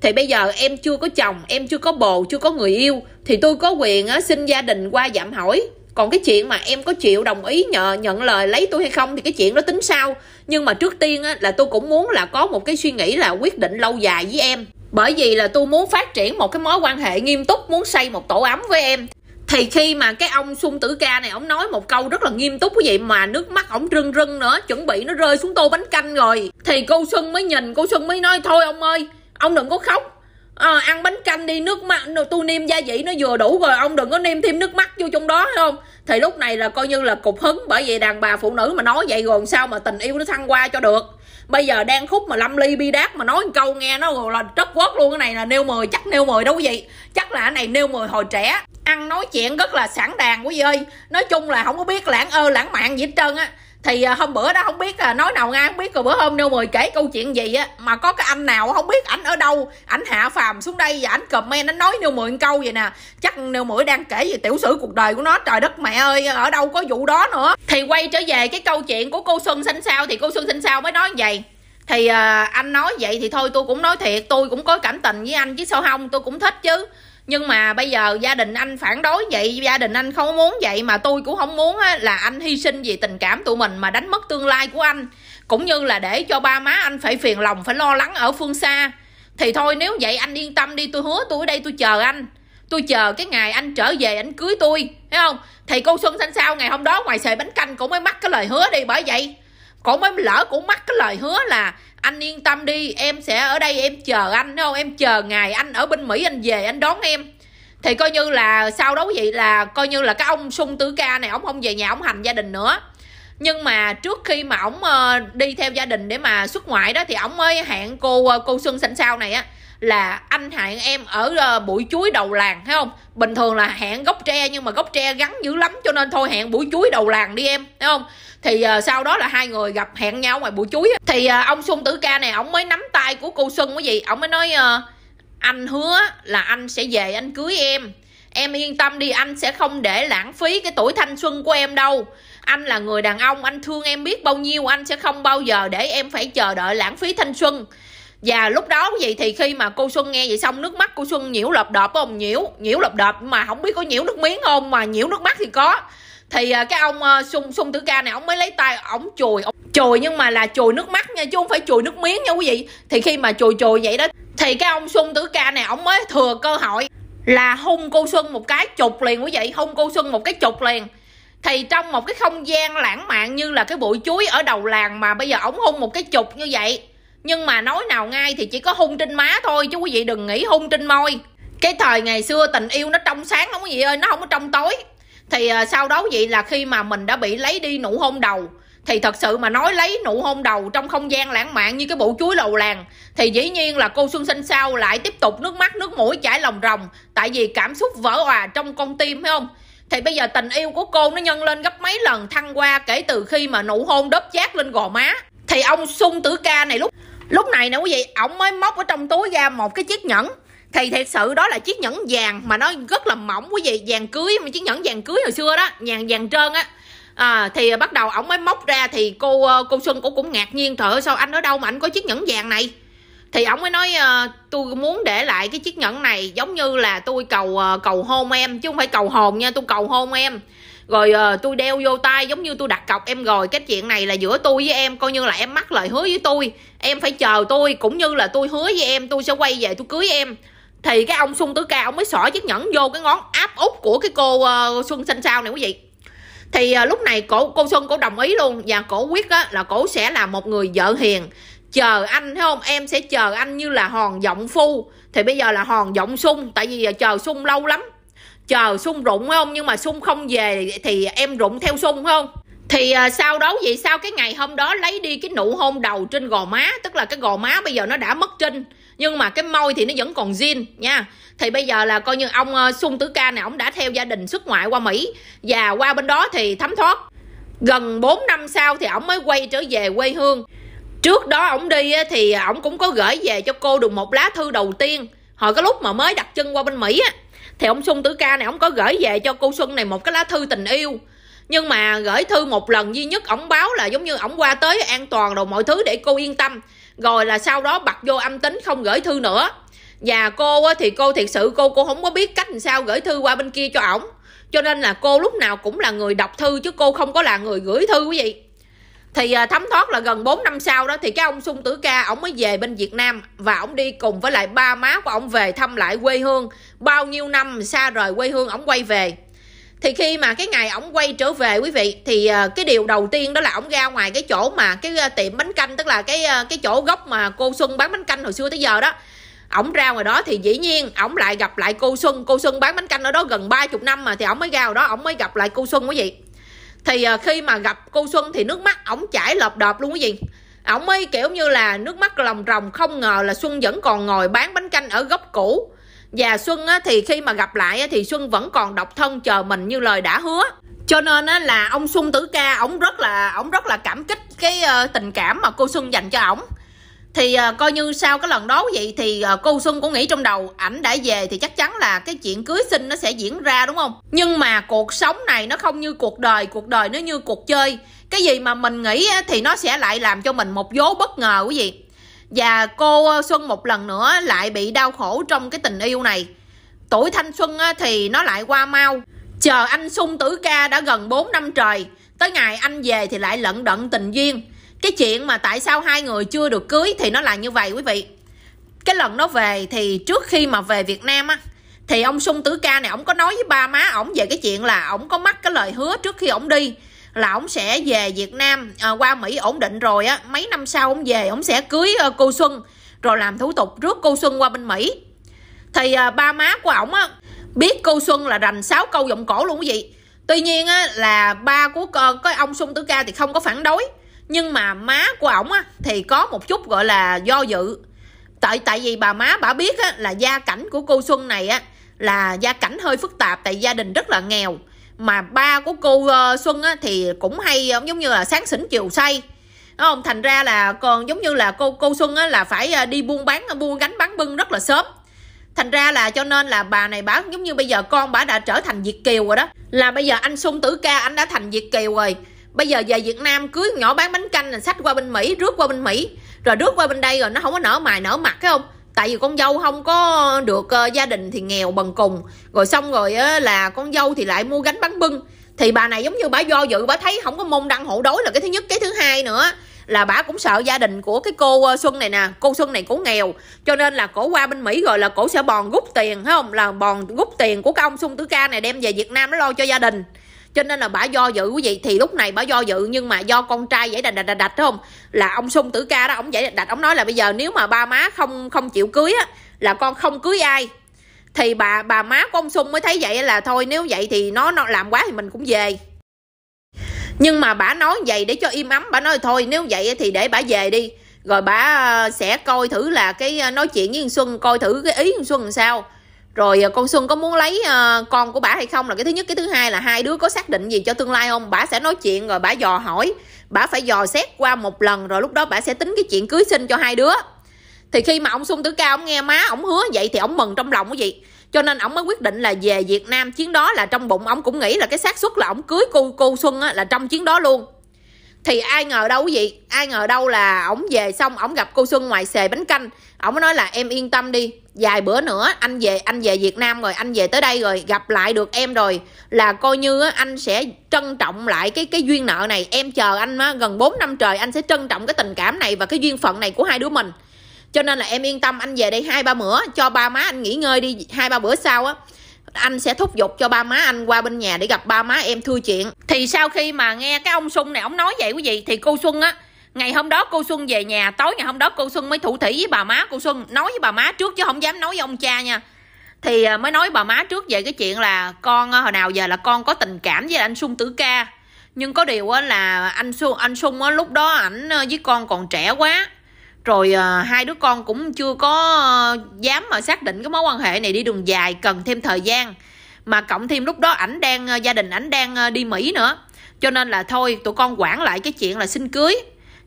thì bây giờ em chưa có chồng em chưa có bồ chưa có người yêu thì tôi có quyền á, xin gia đình qua giảm hỏi còn cái chuyện mà em có chịu đồng ý nhờ nhận lời lấy tôi hay không thì cái chuyện đó tính sau nhưng mà trước tiên á, là tôi cũng muốn là có một cái suy nghĩ là quyết định lâu dài với em bởi vì là tôi muốn phát triển một cái mối quan hệ nghiêm túc muốn xây một tổ ấm với em thì khi mà cái ông sung tử ca này ông nói một câu rất là nghiêm túc quý vị mà nước mắt ổng rưng rưng nữa chuẩn bị nó rơi xuống tô bánh canh rồi thì cô xuân mới nhìn cô xuân mới nói thôi ông ơi ông đừng có khóc à, ăn bánh canh đi nước mắt tôi niêm gia vị nó vừa đủ rồi ông đừng có niêm thêm nước mắt vô trong đó không thì lúc này là coi như là cục hứng bởi vì đàn bà phụ nữ mà nói vậy rồi sao mà tình yêu nó thăng qua cho được bây giờ đang khúc mà lâm ly bi đát mà nói câu nghe nó là trất quất luôn cái này là nêu 10 chắc nêu 10 đâu quý vị chắc là anh này nêu 10 hồi trẻ ăn nói chuyện rất là sẵn đàn quý vị ơi nói chung là không có biết lãng ơ lãng mạn gì hết trơn á thì à, hôm bữa đó không biết là nói nào ngang không biết rồi bữa hôm nêu mười kể câu chuyện gì á mà có cái anh nào không biết ảnh ở đâu ảnh hạ phàm xuống đây và ảnh comment anh nói nêu mười câu vậy nè chắc nêu mũi đang kể về tiểu sử cuộc đời của nó trời đất mẹ ơi ở đâu có vụ đó nữa thì quay trở về cái câu chuyện của cô xuân xanh sao thì cô xuân xanh sao mới nói vậy thì uh, anh nói vậy thì thôi tôi cũng nói thiệt tôi cũng có cảm tình với anh chứ sao không tôi cũng thích chứ nhưng mà bây giờ gia đình anh phản đối vậy gia đình anh không muốn vậy mà tôi cũng không muốn á, là anh hy sinh vì tình cảm tụi mình mà đánh mất tương lai của anh cũng như là để cho ba má anh phải phiền lòng phải lo lắng ở phương xa thì thôi nếu vậy anh yên tâm đi tôi hứa tôi ở đây tôi chờ anh tôi chờ cái ngày anh trở về anh cưới tôi thấy không thì cô xuân xanh sao ngày hôm đó ngoài xề bánh canh cũng mới mắc cái lời hứa đi bởi vậy cổ mới lỡ cũng mắc cái lời hứa là anh yên tâm đi em sẽ ở đây em chờ anh không em chờ ngày anh ở bên mỹ anh về anh đón em thì coi như là sau đó vậy là coi như là cái ông sung tứ ca này ông không về nhà ông hành gia đình nữa nhưng mà trước khi mà ổng ờ, đi theo gia đình để mà xuất ngoại đó thì ổng mới hẹn cô ờ, cô xuân xanh sau này á là anh hẹn em ở ờ, buổi chuối đầu làng thấy không bình thường là hẹn gốc tre nhưng mà gốc tre gắn dữ lắm cho nên thôi hẹn buổi chuối đầu làng đi em thấy không thì uh, sau đó là hai người gặp hẹn nhau ngoài buổi chuối thì uh, ông xuân tử ca này ổng mới nắm tay của cô xuân cái gì ổng mới nói uh, anh hứa là anh sẽ về anh cưới em em yên tâm đi anh sẽ không để lãng phí cái tuổi thanh xuân của em đâu anh là người đàn ông anh thương em biết bao nhiêu anh sẽ không bao giờ để em phải chờ đợi lãng phí thanh xuân và lúc đó gì thì khi mà cô xuân nghe vậy xong nước mắt cô xuân nhiễu lợp đợp không nhiễu nhiễu lợp đợp mà không biết có nhiễu nước miếng không mà nhiễu nước mắt thì có thì à, cái ông à, xuân xuân tử ca này ông mới lấy tay ổng chùi ông chùi nhưng mà là chùi nước mắt nha chứ không phải chùi nước miếng nha quý vị thì khi mà chùi chùi vậy đó thì cái ông xuân tử ca này ổng mới thừa cơ hội là hung cô xuân một cái chụp liền quý vị hung cô xuân một cái chụp liền thì trong một cái không gian lãng mạn như là cái bụi chuối ở đầu làng mà bây giờ ổng hung một cái chụp như vậy nhưng mà nói nào ngay thì chỉ có hôn trên má thôi chứ quý vị đừng nghĩ hôn trên môi cái thời ngày xưa tình yêu nó trong sáng không quý vị ơi nó không có trong tối thì à, sau đó quý vị là khi mà mình đã bị lấy đi nụ hôn đầu thì thật sự mà nói lấy nụ hôn đầu trong không gian lãng mạn như cái bộ chuối lầu làng thì dĩ nhiên là cô xuân sinh sau lại tiếp tục nước mắt nước mũi chảy lòng ròng tại vì cảm xúc vỡ òa trong con tim phải không thì bây giờ tình yêu của cô nó nhân lên gấp mấy lần thăng qua kể từ khi mà nụ hôn đớp chát lên gò má thì ông sung tử ca này lúc lúc này nè quý vị ổng mới móc ở trong túi ra một cái chiếc nhẫn thì thật sự đó là chiếc nhẫn vàng mà nó rất là mỏng quý vị vàng cưới mà chiếc nhẫn vàng cưới hồi xưa đó vàng vàng trơn á à, thì bắt đầu ổng mới móc ra thì cô ờ, cô xuân cũng cũng ngạc nhiên trời ơi sao anh ở đâu mà anh có chiếc nhẫn vàng này thì ổng mới nói ờ, tôi muốn để lại cái chiếc nhẫn này giống như là tôi cầu ờ, cầu hôn em chứ không phải cầu hồn nha tôi cầu hôn em rồi uh, tôi đeo vô tay giống như tôi đặt cọc em rồi cái chuyện này là giữa tôi với em coi như là em mắc lời hứa với tôi em phải chờ tôi cũng như là tôi hứa với em tôi sẽ quay về tôi cưới em thì cái ông xuân tứ ca ông mới xỏ chiếc nhẫn vô cái ngón áp út của cái cô uh, xuân xanh sao này quý vị thì uh, lúc này cổ cô xuân cổ đồng ý luôn và cổ quyết á, là cổ sẽ là một người vợ hiền chờ anh thấy không em sẽ chờ anh như là hòn giọng phu thì bây giờ là hòn giọng sung tại vì giờ chờ sung lâu lắm chờ sung rụng phải không nhưng mà sung không về thì em rụng theo sung phải không thì à, sau đó vậy sau cái ngày hôm đó lấy đi cái nụ hôn đầu trên gò má tức là cái gò má bây giờ nó đã mất trinh nhưng mà cái môi thì nó vẫn còn zin nha thì bây giờ là coi như ông ờ, uh, sung tử ca này ông đã theo gia đình xuất ngoại qua mỹ và qua bên đó thì thấm thoát gần 4 năm sau thì ổng mới quay trở về quê hương trước đó ổng đi thì ổng cũng có gửi về cho cô được một lá thư đầu tiên hồi cái lúc mà mới đặt chân qua bên mỹ á thì ông xuân tử ca này ông có gửi về cho cô xuân này một cái lá thư tình yêu nhưng mà gửi thư một lần duy nhất ổng báo là giống như ổng qua tới an toàn rồi mọi thứ để cô yên tâm rồi là sau đó bật vô âm tính không gửi thư nữa và cô thì cô thiệt sự cô cô không có biết cách làm sao gửi thư qua bên kia cho ổng cho nên là cô lúc nào cũng là người đọc thư chứ cô không có là người gửi thư quý vị thì à, thấm thoát là gần 4 năm sau đó thì cái ông sung tử ca ổng mới về bên việt nam và ổng đi cùng với lại ba má của ổng về thăm lại quê hương bao nhiêu năm xa rời quê hương ổng quay về thì khi mà cái ngày ổng quay trở về quý vị thì à, cái điều đầu tiên đó là ổng ra ngoài cái chỗ mà cái à, tiệm bánh canh tức là cái cái chỗ gốc mà cô xuân bán bánh canh hồi xưa tới giờ đó ổng ra ngoài đó thì dĩ nhiên ổng lại gặp lại cô xuân cô xuân bán bánh canh ở đó gần 30 năm mà thì ổng mới ra ngoài đó ổng mới gặp lại cô xuân quý vị thì ờ, khi mà gặp cô xuân thì nước mắt ổng chảy lọp đợp luôn quý vị ổng ấy kiểu như là nước mắt lòng ròng không ngờ là xuân vẫn còn ngồi bán bánh canh ở góc cũ và xuân á, thì khi mà gặp lại thì xuân vẫn còn độc thân chờ mình như lời đã hứa cho nên á, là ông xuân tử ca ổng rất là ổng rất là cảm kích cái ờ, tình cảm mà cô xuân dành cho ổng thì à, coi như sau cái lần đó vậy thì à, cô xuân cũng nghĩ trong đầu ảnh đã về thì chắc chắn là cái chuyện cưới sinh nó sẽ diễn ra đúng không nhưng mà cuộc sống này nó không như cuộc đời cuộc đời nó như cuộc chơi cái gì mà mình nghĩ thì nó sẽ lại làm cho mình một vố bất ngờ quý vị và cô xuân một lần nữa lại bị đau khổ trong cái tình yêu này tuổi thanh xuân thì nó lại qua mau chờ anh xuân tử ca đã gần 4 năm trời tới ngày anh về thì lại lận đận tình duyên cái chuyện mà tại sao hai người chưa được cưới thì nó là như vậy quý vị cái lần nó về thì trước khi mà về việt nam á thì ông sung tử ca này ổng có nói với ba má ổng về cái chuyện là ổng có mắc cái lời hứa trước khi ổng đi là ổng sẽ về việt nam à, qua mỹ ổn định rồi á mấy năm sau ổng về ổng sẽ cưới uh, cô xuân rồi làm thủ tục rước cô xuân qua bên mỹ thì uh, ba má của ổng á biết cô xuân là rành sáu câu giọng cổ luôn quý vị tuy nhiên á là ba của con ờ, cái ông sung tử ca thì không có phản đối nhưng mà má của ổng á thì có một chút gọi là do dự tại tại vì bà má bà biết á, là gia cảnh của cô xuân này á là gia cảnh hơi phức tạp tại gia đình rất là nghèo mà ba của cô uh, xuân á, thì cũng hay ờ, giống như là sáng sỉnh chiều say đúng không thành ra là còn giống như là cô cô xuân á, là phải ờ, đi buôn bán buôn gánh bán bưng rất là sớm thành ra là cho nên là bà này bà giống như bây giờ con bà đã trở thành việt kiều rồi đó là bây giờ anh xuân tử ca anh đã thành việt kiều rồi bây giờ về Việt Nam cưới nhỏ bán bánh canh là sách qua bên Mỹ rước qua bên Mỹ rồi rước qua bên đây rồi nó không có nở mày nở mặt phải không tại vì con dâu không có được uh, gia đình thì nghèo bần cùng rồi xong rồi uh, là con dâu thì lại mua gánh bánh bưng thì bà này giống như bà do dự bà thấy không có môn đăng hộ đối là cái thứ nhất cái thứ hai nữa là bà cũng sợ gia đình của cái cô ờ, xuân này nè cô xuân này cũng nghèo cho nên là cổ qua bên mỹ rồi là cổ sẽ bòn rút tiền phải không là bòn rút tiền của cái ông xuân tử ca này đem về việt nam nó lo cho gia đình cho nên là bà do dự quý vị thì lúc này bà do dự nhưng mà do con trai dãy đạch đạch đạch, đạch không là ông sung tử ca đó ông giải đạch, đạch ông nói là bây giờ nếu mà ba má không không chịu cưới á là con không cưới ai thì bà bà má của ông sung mới thấy vậy là thôi nếu vậy thì nó, nó làm quá thì mình cũng về nhưng mà bà nói vậy để cho im ấm bà nói thôi nếu vậy thì để bà về đi rồi bà ờ, sẽ coi thử là cái ờ, nói chuyện với Xuân coi thử cái ý Xuân làm sao rồi à, con xuân có muốn lấy à, con của bà hay không là cái thứ nhất cái thứ hai là hai đứa có xác định gì cho tương lai không bà sẽ nói chuyện rồi bà dò hỏi bà phải dò xét qua một lần rồi lúc đó bà sẽ tính cái chuyện cưới sinh cho hai đứa thì khi mà ông xuân tử cao ông nghe má ông hứa vậy thì ông mừng trong lòng cái gì cho nên ông mới quyết định là về việt nam chuyến đó là trong bụng ông cũng nghĩ là cái xác suất là ông cưới cô cô xuân á, là trong chuyến đó luôn thì ai ngờ đâu quý ai ngờ đâu là ổng về xong ổng gặp cô xuân ngoài xề bánh canh ổng nói là em yên tâm đi vài bữa nữa anh về anh về việt nam rồi anh về tới đây rồi gặp lại được em rồi là coi như anh sẽ trân trọng lại cái cái duyên nợ này em chờ anh gần 4 năm trời anh sẽ trân trọng cái tình cảm này và cái duyên phận này của hai đứa mình cho nên là em yên tâm anh về đây hai ba bữa cho ba má anh nghỉ ngơi đi hai ba bữa sau á anh sẽ thúc giục cho ba má anh qua bên nhà để gặp ba má em thưa chuyện thì sau khi mà nghe cái ông xuân này ông nói vậy quý vị thì cô xuân á ngày hôm đó cô xuân về nhà tối ngày hôm đó cô xuân mới thủ thủy với bà má cô xuân nói với bà má trước chứ không dám nói với ông cha nha thì à, mới nói bà má trước về cái chuyện là con hồi nào giờ là con có tình cảm với anh xuân tử ca nhưng có điều là anh xuân anh sung lúc đó ảnh à, với con còn trẻ quá rồi à, hai đứa con cũng chưa có ờ, dám mà xác định cái mối quan hệ này đi đường dài cần thêm thời gian mà cộng thêm lúc đó ảnh đang ờ, gia đình ảnh đang đi mỹ nữa cho nên là thôi tụi con quản lại cái chuyện là xin cưới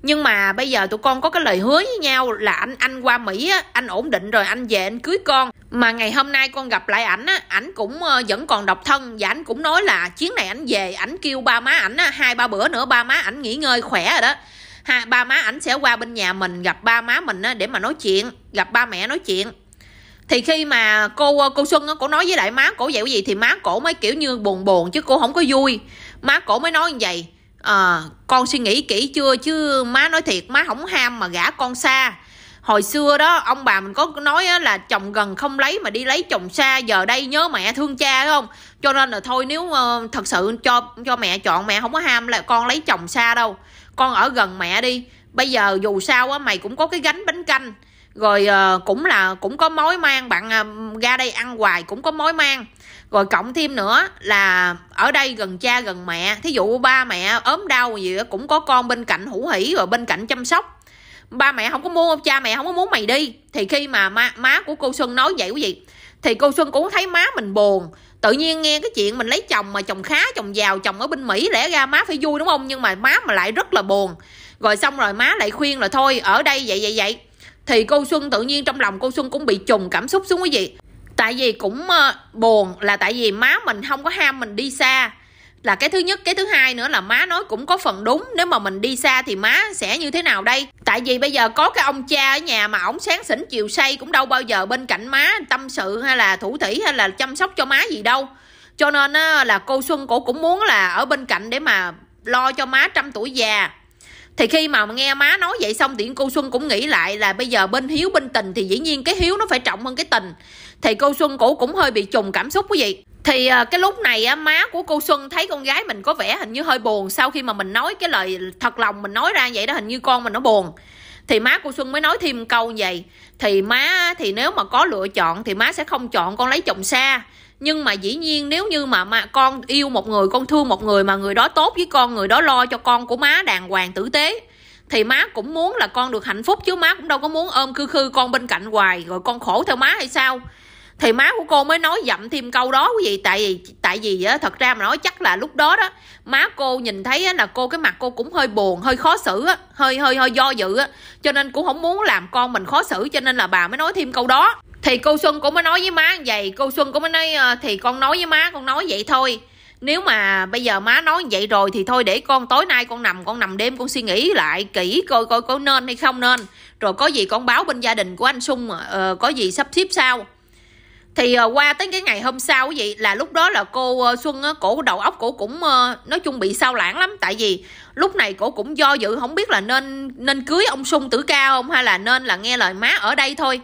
nhưng mà bây giờ tụi con có cái lời hứa với nhau là anh anh qua mỹ á anh ổn định rồi anh về anh cưới con mà ngày hôm nay con gặp lại ảnh á ảnh cũng vẫn còn độc thân và ảnh cũng nói là chuyến này ảnh về ảnh kêu ba má ảnh á hai ba bữa nữa ba má ảnh nghỉ ngơi khỏe rồi đó ha ba má ảnh sẽ qua bên nhà mình gặp ba má mình để mà nói chuyện gặp ba mẹ nói chuyện thì khi mà cô cô xuân á, cô nói với lại má cổ vậy cái gì thì má cổ mới kiểu như buồn buồn chứ cô không có vui má cổ mới nói như vậy à, con suy nghĩ kỹ chưa chứ má nói thiệt má không ham mà gả con xa hồi xưa đó ông bà mình có nói là chồng gần không lấy mà đi lấy chồng xa giờ đây nhớ mẹ thương cha phải không cho nên là thôi nếu ờ, thật sự cho cho mẹ chọn mẹ không có ham là con lấy chồng xa đâu con ở gần mẹ đi bây giờ dù sao á mày cũng có cái gánh bánh canh rồi ờ, cũng là cũng có mối mang bạn ờ, ra đây ăn hoài cũng có mối mang rồi cộng thêm nữa là ở đây gần cha gần mẹ thí dụ ba mẹ ốm đau gì đó, cũng có con bên cạnh hữu hỉ rồi bên cạnh chăm sóc ba mẹ không có muốn cha mẹ không có muốn mày đi thì khi mà má, má của cô xuân nói vậy quý vị thì cô xuân cũng thấy má mình buồn tự nhiên nghe cái chuyện mình lấy chồng mà chồng khá chồng giàu chồng ở bên mỹ lẽ ra má phải vui đúng không nhưng mà má mà lại rất là buồn rồi xong rồi má lại khuyên là thôi ở đây vậy vậy vậy thì cô xuân tự nhiên trong lòng cô xuân cũng bị trùng cảm xúc xuống cái gì tại vì cũng ờ, buồn là tại vì má mình không có ham mình đi xa là cái thứ nhất cái thứ hai nữa là má nói cũng có phần đúng nếu mà mình đi xa thì má sẽ như thế nào đây tại vì bây giờ có cái ông cha ở nhà mà ổng sáng sỉnh chiều say cũng đâu bao giờ bên cạnh má tâm sự hay là thủ thủy hay là chăm sóc cho má gì đâu cho nên là cô xuân cổ cũng muốn là ở bên cạnh để mà lo cho má trăm tuổi già thì khi mà nghe má nói vậy xong thì cô xuân cũng nghĩ lại là bây giờ bên hiếu bên tình thì dĩ nhiên cái hiếu nó phải trọng hơn cái tình thì cô xuân cổ cũng hơi bị trùng cảm xúc quý vị thì à, cái lúc này á má của cô xuân thấy con gái mình có vẻ hình như hơi buồn sau khi mà mình nói cái lời thật lòng mình nói ra vậy đó hình như con mình nó buồn thì má cô xuân mới nói thêm câu vậy thì má thì nếu mà có lựa chọn thì má sẽ không chọn con lấy chồng xa nhưng mà dĩ nhiên nếu như mà mà con yêu một người con thương một người mà người đó tốt với con người đó lo cho con của má đàng hoàng tử tế thì má cũng muốn là con được hạnh phúc chứ má cũng đâu có muốn ôm cư khư con bên cạnh hoài rồi con khổ theo má hay sao thì má của cô mới nói dặm thêm câu đó quý vị tại vì tại vì á, thật ra mà nói chắc là lúc đó đó má cô nhìn thấy á, là cô cái mặt cô cũng hơi buồn hơi khó xử á, hơi hơi hơi do dự á, cho nên cũng không muốn làm con mình khó xử cho nên là bà mới nói thêm câu đó thì cô xuân cũng mới nói với má vậy cô xuân cũng mới nói ờ, thì con nói với má con nói vậy thôi nếu mà bây giờ má nói vậy rồi thì thôi để con tối nay con nằm con nằm đêm con suy nghĩ lại kỹ coi coi có nên hay không nên rồi có gì con báo bên gia đình của anh sung uh, ờ, có gì sắp xếp sao thì ờ, qua tới cái ngày hôm sau quý vị là lúc đó là cô ờ, xuân cổ đầu óc cổ cũng ờ, nói chung bị sao lãng lắm tại vì lúc này cổ cũng do dự không biết là nên nên cưới ông sung tử cao không hay là nên là nghe lời má ở đây thôi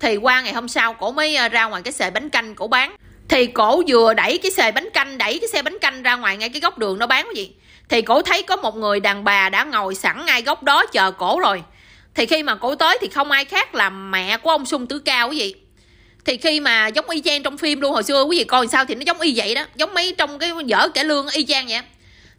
thì qua ngày hôm sau cổ mới ra ngoài cái xề bánh canh cổ bán thì cổ vừa đẩy cái xề bánh canh đẩy cái xe bánh canh ra ngoài ngay cái góc đường nó bán cái gì thì cổ thấy có một người đàn bà đã ngồi sẵn ngay góc đó chờ cổ rồi thì khi mà cổ tới thì không ai khác là mẹ của ông sung tứ cao cái gì thì khi mà giống y chang trong phim luôn hồi xưa quý vị coi sao thì nó giống y vậy đó giống mấy trong cái dở kẻ lương y chang vậy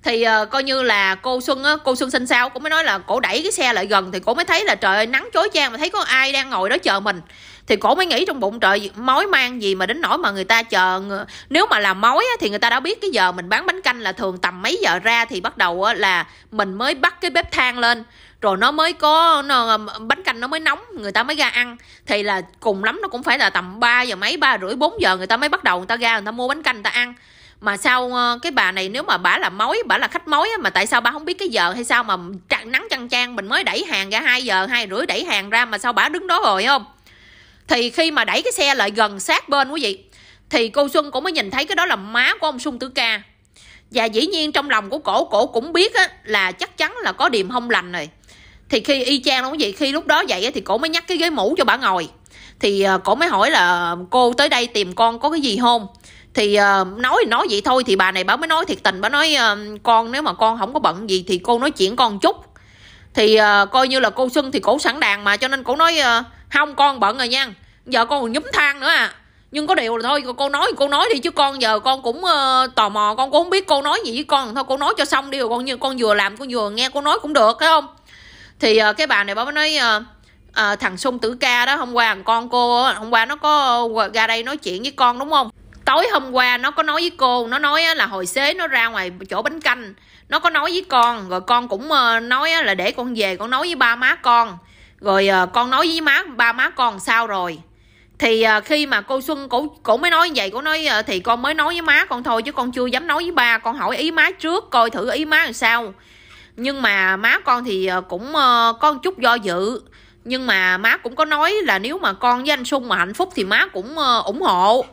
thì uh, coi như là cô xuân á cô xuân sinh sao cũng mới nói là cổ đẩy cái xe lại gần thì cổ mới thấy là trời ơi nắng chói chang mà thấy có ai đang ngồi đó chờ mình thì cổ mới nghĩ trong bụng trời mối mang gì mà đến nỗi mà người ta chờ nếu mà là mối á, thì người ta đã biết cái giờ mình bán bánh canh là thường tầm mấy giờ ra thì bắt đầu á, là mình mới bắt cái bếp than lên rồi nó mới có nó, bánh canh nó mới nóng người ta mới ra ăn thì là cùng lắm nó cũng phải là tầm 3 giờ mấy ba rưỡi 4 giờ người ta mới bắt đầu người ta ra người ta mua bánh canh người ta ăn mà sao ờ, cái bà này nếu mà bà là mối bà là khách mối mà tại sao bà không biết cái giờ hay sao mà nắng chăng trang mình mới đẩy hàng ra 2 giờ hai rưỡi đẩy hàng ra mà sao bà đứng đó rồi không thì khi mà đẩy cái xe lại gần sát bên quý vị thì cô xuân cũng mới nhìn thấy cái đó là má của ông sung tử ca và dĩ nhiên trong lòng của cổ cổ cũng biết á, là chắc chắn là có điềm không lành rồi thì khi y chang đúng vậy khi lúc đó vậy thì cổ mới nhắc cái ghế mũ cho bà ngồi thì ờ, cổ mới hỏi là cô tới đây tìm con có cái gì không thì ờ, nói thì nói vậy thôi thì bà này bà mới nói thiệt tình bà nói con nếu mà con không có bận gì thì cô nói chuyện con chút thì ờ, coi như là cô xuân thì cổ sẵn đàn mà cho nên cổ nói không con bận rồi nha giờ con còn nhúm than nữa à nhưng có điều là thôi cô nói cô nói đi chứ con giờ con cũng uh, tò mò con cũng không biết cô nói gì với con thôi cô nói cho xong đi rồi con như con vừa làm con vừa nghe cô nói cũng được phải không thì uh, cái bà này bà mới nói uh, à, thằng sung tử ca đó hôm qua thằng con cô hôm qua nó có ra đây nói chuyện với con đúng không tối hôm qua nó có nói với cô nó nói là hồi xế nó ra ngoài chỗ bánh canh nó có nói với con rồi con cũng nói là để con về con nói với ba má con rồi con nói với má ba má con sao rồi thì khi mà cô xuân cổ cổ mới nói vậy cổ nói thì con mới nói với má con thôi chứ con chưa dám nói với ba con hỏi ý má trước coi thử ý má làm sao nhưng mà má con thì ờ, cũng ờ, có chút do dự nhưng mà má cũng có nói là nếu mà con với anh sung mà hạnh phúc thì má cũng ờ, ủng hộ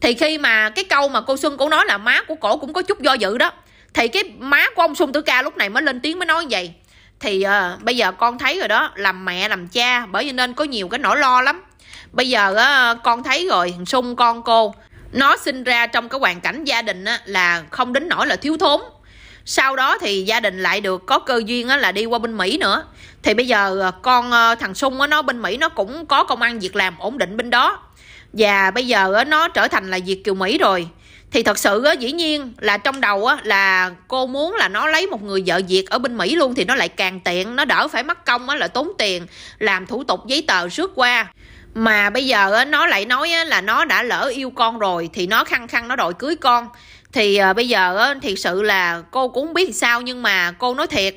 thì khi mà cái câu mà cô xuân cũng nói là má của cổ cũng có chút do dự đó thì cái má của ông sung tử ca lúc này mới lên tiếng mới nói vậy thì uh, bây giờ con thấy rồi đó làm mẹ làm cha bởi vì nên có nhiều cái nỗi lo lắm bây giờ uh, con thấy rồi sung con cô nó sinh ra trong cái hoàn cảnh gia đình á, là không đến nỗi là thiếu thốn sau đó thì gia đình lại được có cơ duyên á, là đi qua bên mỹ nữa thì bây giờ ờ, con ờ, thằng sung á, nó bên mỹ nó cũng có công ăn việc làm ổn định bên đó và bây giờ á, nó trở thành là việt kiều mỹ rồi thì thật sự á, dĩ nhiên là trong đầu á, là cô muốn là nó lấy một người vợ việt ở bên mỹ luôn thì nó lại càng tiện nó đỡ phải mất công á, là tốn tiền làm thủ tục giấy tờ rước qua mà bây giờ nó lại nói là nó đã lỡ yêu con rồi thì nó khăng khăng nó đòi cưới con thì à, bây giờ á, thiệt sự là cô cũng không biết sao nhưng mà cô nói thiệt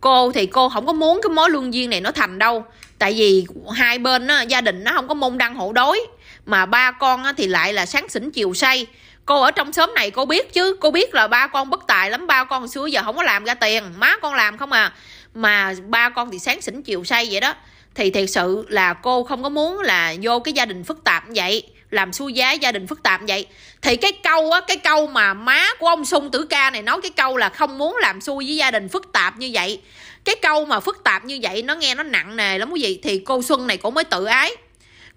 cô thì cô không có muốn cái mối lương duyên này nó thành đâu tại vì hai bên á, gia đình nó không có môn đăng hộ đối mà ba con á, thì lại là sáng sỉnh chiều say cô ở trong xóm này cô biết chứ cô biết là ba con bất tài lắm ba con xưa giờ không có làm ra tiền má con làm không à mà ba con thì sáng sỉnh chiều say vậy đó thì thiệt sự là cô không có muốn là vô cái gia đình phức tạp như vậy làm xui giá gia đình phức tạp vậy thì cái câu á cái câu mà má của ông sung tử ca này nói cái câu là không muốn làm xui với gia đình phức tạp như vậy cái câu mà phức tạp như vậy nó nghe nó nặng nề lắm quý vị thì cô xuân này cũng mới tự ái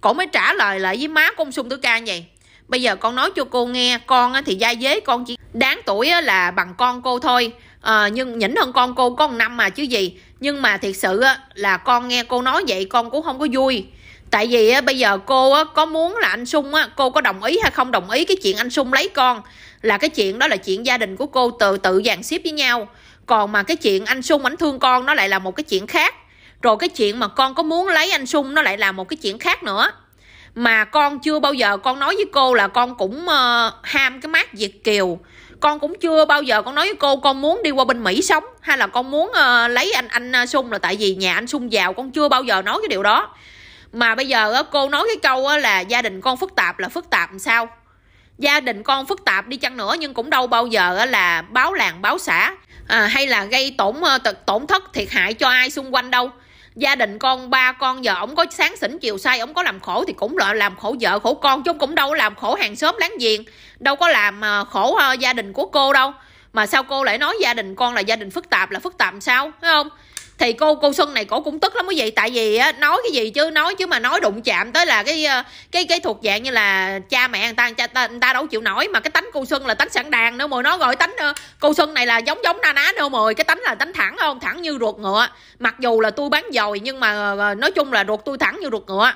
cổ mới trả lời lại với má của ông sung tử ca như vậy bây giờ con nói cho cô nghe con thì gia dế con chỉ đáng tuổi là bằng con cô thôi à, nhưng nhỉnh hơn con cô có một năm mà chứ gì nhưng mà thiệt sự là con nghe cô nói vậy con cũng không có vui tại vì á, bây giờ cô á, có muốn là anh sung á, cô có đồng ý hay không đồng ý cái chuyện anh sung lấy con là cái chuyện đó là chuyện gia đình của cô tự tự dàn xếp với nhau còn mà cái chuyện anh sung ảnh thương con nó lại là một cái chuyện khác rồi cái chuyện mà con có muốn lấy anh sung nó lại là một cái chuyện khác nữa mà con chưa bao giờ con nói với cô là con cũng uh, ham cái mát việt kiều con cũng chưa bao giờ con nói với cô con muốn đi qua bên mỹ sống hay là con muốn uh, lấy anh anh ờ, sung là tại vì nhà anh sung giàu con chưa bao giờ nói cái điều đó mà bây giờ cô nói cái câu là gia đình con phức tạp là phức tạp làm sao gia đình con phức tạp đi chăng nữa nhưng cũng đâu bao giờ là báo làng báo xã à, hay là gây tổn tổn thất thiệt hại cho ai xung quanh đâu gia đình con ba con giờ ổng có sáng sỉnh chiều say ổng có làm khổ thì cũng là làm khổ vợ khổ con chứ cũng đâu có làm khổ hàng xóm láng giềng đâu có làm ờ, khổ gia đình của cô đâu mà sao cô lại nói gia đình con là gia đình phức tạp là phức tạp sao phải không thì cô cô xuân này cổ cũng tức lắm quý vị tại vì á, nói cái gì chứ nói chứ mà nói đụng chạm tới là cái ờ, cái cái thuộc dạng như là cha mẹ người ta người ta, người ta đâu chịu nổi mà cái tánh cô xuân là tánh sẵn đàn nữa mười nó gọi tánh cô xuân này là giống giống na ná nữa mười cái tánh là tánh thẳng không thẳng như ruột ngựa mặc dù là tôi bán dồi nhưng mà ờ, nói chung là ruột tôi thẳng như ruột ngựa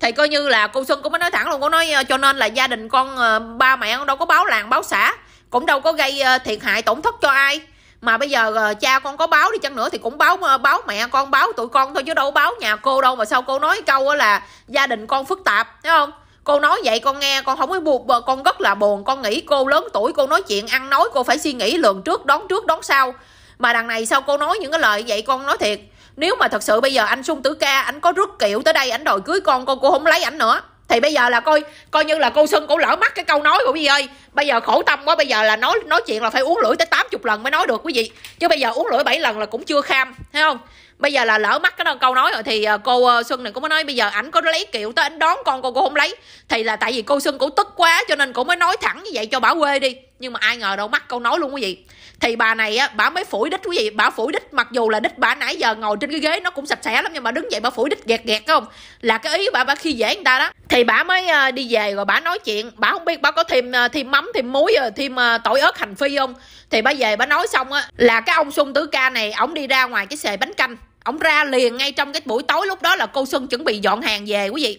thì coi như là cô xuân cũng mới nói thẳng luôn cô nói ờ, cho nên là gia đình con ba mẹ con đâu có báo làng báo xã cũng đâu có gây thiệt hại tổn thất cho ai mà bây giờ ờ, cha con có báo đi chăng nữa thì cũng báo ờ, báo mẹ con báo tụi con thôi chứ đâu báo nhà cô đâu mà sao cô nói câu là gia đình con phức tạp thấy không cô nói vậy con nghe con không có buộc ờ, con rất là buồn con nghĩ cô lớn tuổi cô nói chuyện ăn nói cô phải suy nghĩ lường trước đón trước đón sau mà đằng này sao cô nói những cái lời vậy con nói thiệt nếu mà thật sự bây giờ anh sung tử ca anh có rước kiệu tới đây anh đòi cưới con con cô không lấy ảnh nữa thì bây giờ là coi coi như là cô xuân cũng lỡ mắt cái câu nói của quý vị ơi bây giờ khổ tâm quá bây giờ là nói nói chuyện là phải uống lưỡi tới 80 lần mới nói được quý vị chứ bây giờ uống lưỡi 7 lần là cũng chưa kham thấy không bây giờ là lỡ mắt cái câu nói rồi thì ờ, cô ờ, xuân này cũng mới nói bây giờ ảnh có lấy kiểu tới ảnh đón con cô cô không lấy thì là tại vì cô xuân cũng tức quá cho nên cũng mới nói thẳng như vậy cho bảo quê đi nhưng mà ai ngờ đâu mắc câu nói luôn quý vị thì bà này á bà mới phủi đít quý vị bà phủi đít mặc dù là đít bà nãy giờ ngồi trên cái ghế nó cũng sạch sẽ lắm nhưng mà đứng dậy bà phủi đít gẹt gẹt không là cái ý bà bà khi dễ người ta đó thì bà mới ờ, đi về rồi bà nói chuyện bà không biết bà có thêm ờ, thêm mắm thêm muối rồi ờ, thêm tỏi ớt hành phi không thì bà về bà nói xong á là cái ông xuân tứ ca này ổng đi ra ngoài cái xề bánh canh ổng ra liền ngay trong cái buổi tối lúc đó là cô xuân chuẩn bị dọn hàng về quý vị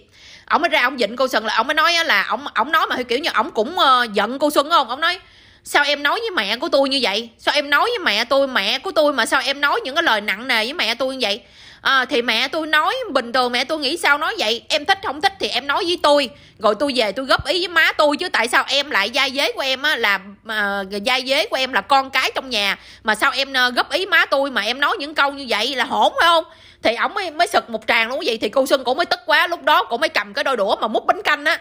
ổng mới ra ổng dịnh cô xuân là ổng mới nói là ổng ổng nói mà kiểu như ổng cũng ờ, giận cô xuân không ổng nói sao em nói với mẹ của tôi như vậy sao em nói với mẹ tôi mẹ của tôi mà sao em nói những cái lời nặng nề với mẹ tôi như vậy à, thì mẹ tôi nói bình thường mẹ tôi nghĩ sao nói vậy em thích không thích thì em nói với tôi rồi tôi về tôi góp ý với má tôi chứ tại sao em lại gia dế của em á, là mà giai dế của em là con cái trong nhà mà sao em ờ, góp ý má tôi mà em nói những câu như vậy là hổn phải không thì ổng mới mới sực một tràng luôn vậy thì cô xuân cũng mới tức quá lúc đó cũng mới cầm cái đôi đũa mà múc bánh canh á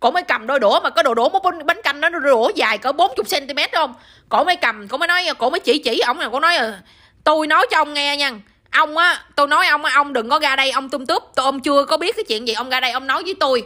cổ mới cầm đôi đũa mà cái đồ đũa múc bánh canh nó đôi đũa dài cỡ 40 cm không cổ mới cầm cổ mới nói cổ mới chỉ chỉ ổng là cổ nói ờ, tôi nói cho ông nghe nha ông á tôi nói ông á ông đừng có ra đây ông tum tướp tôi ông chưa có biết cái chuyện gì ông ra đây ông nói với tôi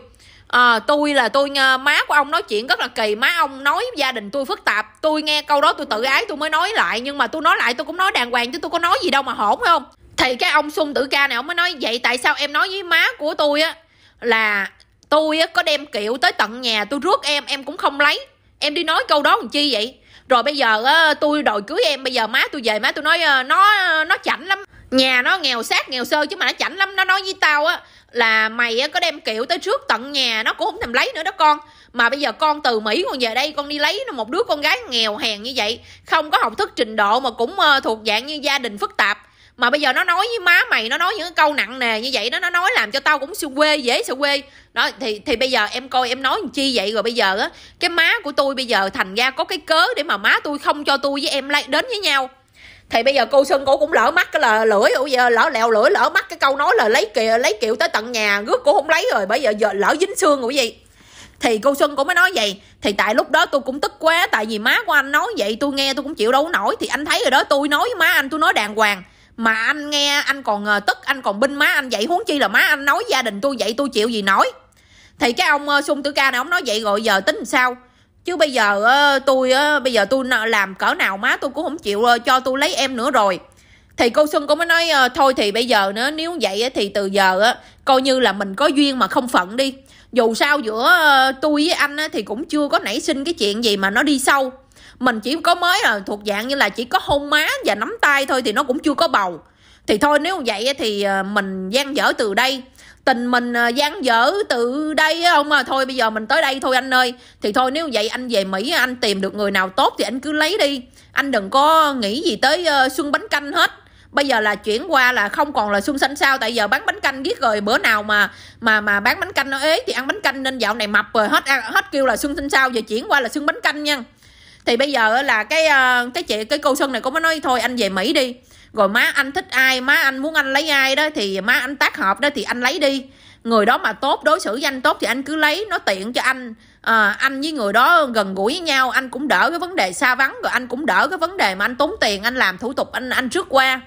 à, tôi là tôi ờ, má của ông nói chuyện rất là kỳ má ông nói gia đình tôi phức tạp tôi nghe câu đó tôi tự ái tôi mới nói lại nhưng mà tôi nói lại tôi cũng nói đàng hoàng chứ tôi có nói gì đâu mà hổn phải không thì cái ông xung tử ca này ông mới nói vậy tại sao em nói với má của tôi á là tôi á có đem kiệu tới tận nhà tôi rước em em cũng không lấy em đi nói câu đó làm chi vậy rồi bây giờ á, tôi đòi cưới em bây giờ má tôi về má tôi nói ờ, nó nó chảnh lắm nhà nó nghèo sát nghèo sơ chứ mà nó chảnh lắm nó nói với tao á là mày á có đem kiểu tới trước tận nhà nó cũng không thèm lấy nữa đó con mà bây giờ con từ mỹ còn về đây con đi lấy một đứa con gái nghèo hèn như vậy không có học thức trình độ mà cũng ờ, thuộc dạng như gia đình phức tạp mà bây giờ nó nói với má mày nó nói những câu nặng nề như vậy đó nó nói làm cho tao cũng siêu quê dễ siêu quê đó thì thì bây giờ em coi em nói chi vậy rồi bây giờ á cái má của tôi bây giờ thành ra có cái cớ để mà má tôi không cho tôi với em lại đến với nhau thì bây giờ cô sơn cô cũng lỡ mắt cái là lưỡi ủa giờ lỡ lèo lưỡi lỡ mắt cái câu nói là lấy kìa lấy kiểu tới tận nhà rước cô không lấy rồi bây giờ giờ lỡ dính xương của gì thì cô xuân cũng mới nói vậy thì tại lúc đó tôi cũng tức quá tại vì má của anh nói vậy tôi nghe tôi cũng chịu đâu nổi thì anh thấy rồi đó tôi nói với má anh tôi nói đàng hoàng mà anh nghe anh còn ờ, tức anh còn binh má anh vậy huống chi là má anh nói gia đình tôi vậy tôi chịu gì nổi thì cái ông sung ờ, tử ca này ông nói vậy rồi giờ tính sao chứ bây giờ ờ, tôi ờ, bây giờ tôi làm cỡ nào má tôi cũng không chịu ờ, cho tôi lấy em nữa rồi thì cô xuân cũng mới nói thôi thì bây giờ nữa nếu vậy thì từ giờ coi như là mình có duyên mà không phận đi dù sao giữa tôi với anh thì cũng chưa có nảy sinh cái chuyện gì mà nó đi sâu mình chỉ có mới là thuộc dạng như là chỉ có hôn má và nắm tay thôi thì nó cũng chưa có bầu thì thôi nếu vậy thì mình gian dở từ đây tình mình gian à, dở từ đây không à thôi bây giờ mình tới đây thôi anh ơi thì thôi nếu vậy anh về mỹ anh tìm được người nào tốt thì anh cứ lấy đi anh đừng có nghĩ gì tới ờ, uh, xuân bánh canh hết bây giờ là chuyển qua là không còn là xuân xanh sao tại giờ bán bánh canh biết rồi bữa nào mà mà mà bán bánh canh nó ế thì ăn bánh canh nên dạo này mập rồi hết hết kêu là xuân xanh sao giờ chuyển qua là xuân bánh canh nha thì bây giờ là cái ờ, cái chị cái cô xuân này cũng mới nói thôi anh về mỹ đi rồi má anh thích ai má anh muốn anh lấy ai đó thì má anh tác hợp đó thì anh lấy đi người đó mà tốt đối xử với anh tốt thì anh cứ lấy nó tiện cho anh à, anh với người đó gần gũi với nhau anh cũng đỡ cái vấn đề xa vắng rồi anh cũng đỡ cái vấn đề mà anh tốn tiền anh làm thủ tục anh anh trước qua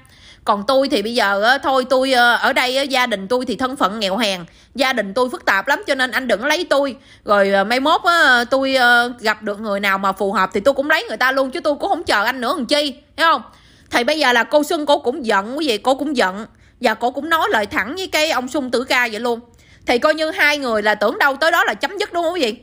còn tôi thì bây giờ thôi tôi ờ, ở đây gia đình tôi thì thân phận nghèo hèn gia đình tôi phức tạp lắm cho nên anh đừng lấy tôi rồi ờ, mai mốt tôi ờ, gặp được người nào mà phù hợp thì tôi cũng lấy người ta luôn chứ tôi cũng không chờ anh nữa làm chi thấy không thì bây giờ là cô xuân cô cũng giận quý vị cô cũng giận và cô cũng nói lời thẳng với cái ông sung tử ca vậy luôn thì coi như hai người là tưởng đâu tới đó là chấm dứt đúng không quý vị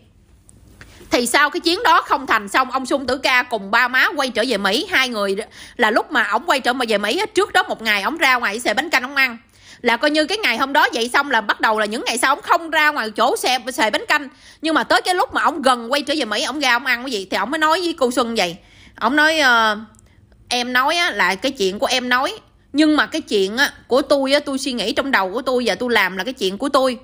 thì sau cái chiến đó không thành xong ông sung tử ca cùng ba má quay trở về mỹ hai người là lúc mà ổng quay trở về mỹ trước đó một ngày ổng ra ngoài xề bánh canh ông ăn là coi như cái ngày hôm đó vậy xong là bắt đầu là những ngày sau ông không ra ngoài chỗ xe xề bánh canh nhưng mà tới cái lúc mà ông gần quay trở về mỹ ông ra ông ăn cái gì thì ông mới nói với cô xuân vậy ông nói uh, em nói á, là cái chuyện của em nói nhưng mà cái chuyện á, của tôi á, tôi suy nghĩ trong đầu của tôi và tôi làm là cái chuyện của tôi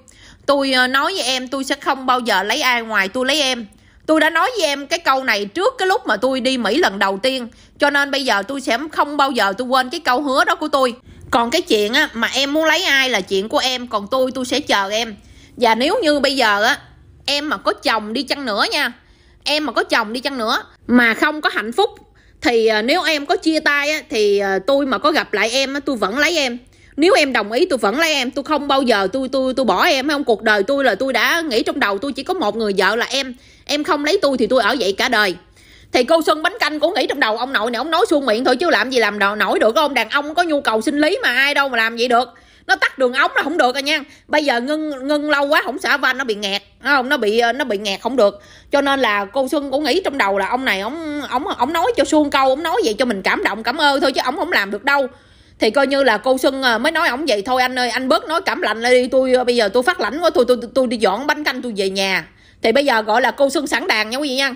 tôi ờ, nói với em tôi sẽ không bao giờ lấy ai ngoài tôi lấy em tôi đã nói với em cái câu này trước cái lúc mà tôi đi mỹ lần đầu tiên cho nên bây giờ tôi sẽ không bao giờ tôi quên cái câu hứa đó của tôi còn cái chuyện á, mà em muốn lấy ai là chuyện của em còn tôi tôi sẽ chờ em và nếu như bây giờ á em mà có chồng đi chăng nữa nha em mà có chồng đi chăng nữa mà không có hạnh phúc thì à, nếu em có chia tay á, thì à, tôi mà có gặp lại em á, tôi vẫn lấy em nếu em đồng ý tôi vẫn lấy em tôi không bao giờ tôi tôi tôi bỏ em không cuộc đời tôi là tôi đã nghĩ trong đầu tôi chỉ có một người vợ là em em không lấy tôi thì tôi ở vậy cả đời thì cô xuân bánh canh cũng nghĩ trong đầu ông nội này ông nói suông miệng thôi chứ làm gì làm nổi được không đàn ông có nhu cầu sinh lý mà ai đâu mà làm vậy được nó tắt đường ống nó không được rồi à nha bây giờ ngưng ngưng lâu quá không xả van nó bị nghẹt không nó bị nó bị nghẹt không được cho nên là cô xuân cũng nghĩ trong đầu là ông này ông ông ông nói cho xuân câu ông nói vậy cho mình cảm động cảm ơn thôi chứ ông không làm được đâu thì coi như là cô xuân ờ, mới nói ổng vậy thôi anh ơi anh bớt nói cảm lạnh đi tôi ờ, bây giờ tôi phát lãnh quá tôi tôi tôi đi dọn bánh canh tôi về nhà thì bây giờ gọi là cô xuân sẵn đàn nha quý vị nha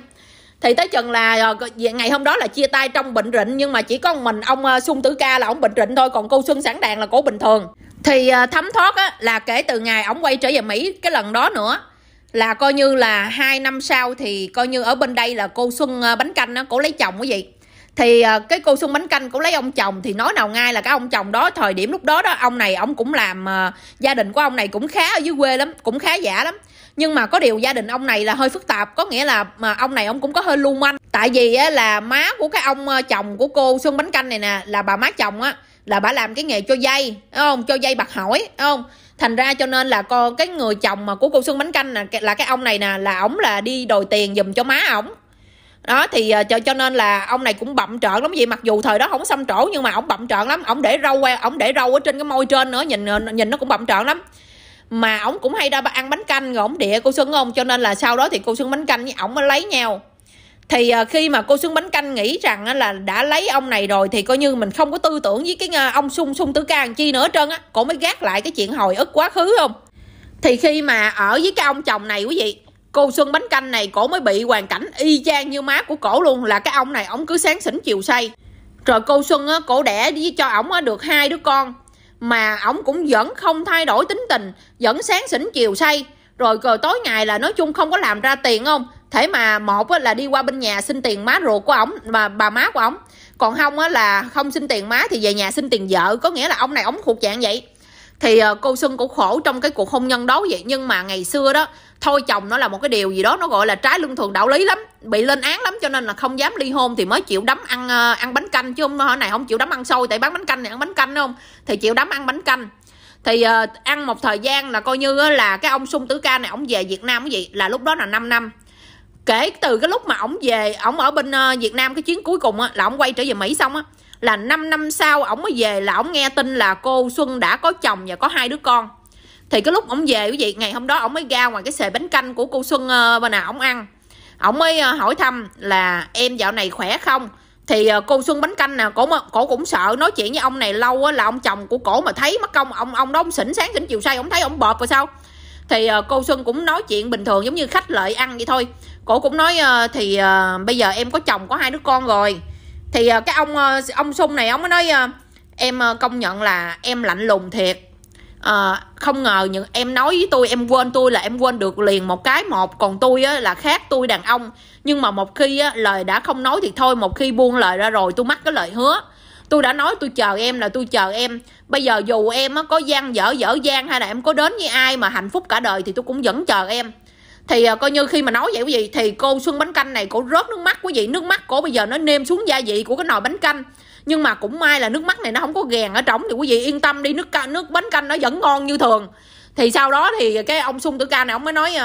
thì tới chừng là ờ, ngày hôm đó là chia tay trong bệnh rịnh nhưng mà chỉ có một mình ông xuân tử ca là ông bệnh rịnh thôi còn cô xuân sẵn đàn là cổ bình thường thì ờ, thấm thoát á, là kể từ ngày ổng quay trở về mỹ cái lần đó nữa là coi như là hai năm sau thì coi như ở bên đây là cô xuân ờ, bánh canh á cổ lấy chồng quý vị thì ờ, cái cô xuân bánh canh cũng lấy ông chồng thì nói nào ngay là cái ông chồng đó thời điểm lúc đó đó ông này ông cũng làm gia đình của ông này cũng khá ở dưới quê lắm cũng khá giả lắm nhưng mà có điều gia đình ông này là hơi phức tạp có nghĩa là mà ông này ông cũng có hơi lưu manh tại vì á, là má của cái ông chồng của cô xuân bánh canh này nè là bà má chồng á là bà làm cái nghề cho dây không cho dây bạc hỏi không thành ra cho nên là con cái người chồng mà của cô xuân bánh canh là là cái ông này nè là ổng là đi đòi tiền giùm cho má ổng đó thì ờ, cho cho nên là ông này cũng bậm trợn lắm vậy mặc dù thời đó không xăm trổ nhưng mà ổng bậm trợn lắm ổng để râu qua ổng để râu ở trên cái môi trên nữa nhìn ờ, nhìn nó cũng bậm trợn lắm mà ổng cũng hay ra ăn bánh canh rồi ổng địa cô xuân không cho nên là sau đó thì cô xuân bánh canh với ổng mới lấy nhau thì à, khi mà cô Xuân Bánh Canh nghĩ rằng là đã lấy ông này rồi thì coi như mình không có tư tưởng với cái à, ông Sung Sung tứ Ca chi nữa trơn á cổ mới gác lại cái chuyện hồi ức quá khứ không thì khi mà ở với cái ông chồng này quý vị cô Xuân Bánh Canh này cổ mới bị hoàn cảnh y chang như má của cổ luôn là cái ông này ông cứ sáng sỉnh chiều say rồi cô Xuân á, cổ đẻ đi cho ổng á, được hai đứa con mà ổng cũng vẫn không thay đổi tính tình vẫn sáng sỉnh chiều say rồi cờ tối ngày là nói chung không có làm ra tiền không thế mà một là đi qua bên nhà xin tiền má ruột của ổng và bà má của ổng còn không á là không xin tiền má thì về nhà xin tiền vợ có nghĩa là ông này ổng thuộc dạng vậy thì ờ, cô xuân cũng khổ trong cái cuộc hôn nhân đó vậy nhưng mà ngày xưa đó thôi chồng nó là một cái điều gì đó nó gọi là trái lương thường đạo lý lắm bị lên án lắm cho nên là không dám ly hôn thì mới chịu đấm ăn ờ, ăn bánh canh chứ không hồi này không chịu đấm ăn xôi tại bán bánh canh này ăn bánh canh không thì chịu đấm ăn bánh canh thì uh, ăn một thời gian là coi như là cái ông sung tử ca này ông về việt nam cái gì là lúc đó là 5 năm kể từ cái lúc mà ổng về ổng ở bên ờ, Việt Nam cái chuyến cuối cùng á, là ổng quay trở về Mỹ xong á là 5 năm sau ổng mới về là ổng nghe tin là cô Xuân đã có chồng và có hai đứa con thì cái lúc ổng về quý vị ngày hôm đó ổng mới ra ngoài cái xề bánh canh của cô Xuân ờ, bên nào ổng ăn ổng mới ờ, hỏi thăm là em dạo này khỏe không thì cô Xuân bánh canh nè cổ cổ cũng sợ nói chuyện với ông này lâu á là ông chồng của cổ mà thấy mất công ông ông đó ông sỉnh sáng xỉn chiều say ông thấy ông bợp rồi sao thì cô Xuân cũng nói chuyện bình thường giống như khách lợi ăn vậy thôi cổ cũng nói ờ, thì ờ, bây giờ em có chồng có hai đứa con rồi thì ờ, cái ông ông sung này ông mới nói em công nhận là em lạnh lùng thiệt à, không ngờ những em nói với tôi em quên tôi là em quên được liền một cái một còn tôi á, là khác tôi đàn ông nhưng mà một khi á, lời đã không nói thì thôi một khi buông lời ra rồi tôi mắc cái lời hứa tôi đã nói tôi chờ em là tôi chờ em bây giờ dù em á, có gian dở dở gian hay là em có đến với ai mà hạnh phúc cả đời thì tôi cũng vẫn chờ em thì uh, coi như khi mà nói vậy quý vị thì cô xuân bánh canh này cổ rớt nước mắt quý vị nước mắt cổ bây giờ nó nêm xuống gia vị của cái nồi bánh canh nhưng mà cũng may là nước mắt này nó không có ghèn ở trống thì quý vị yên tâm đi nước nước bánh canh nó vẫn ngon như thường thì sau đó thì cái ông xuân tử ca này ông mới nói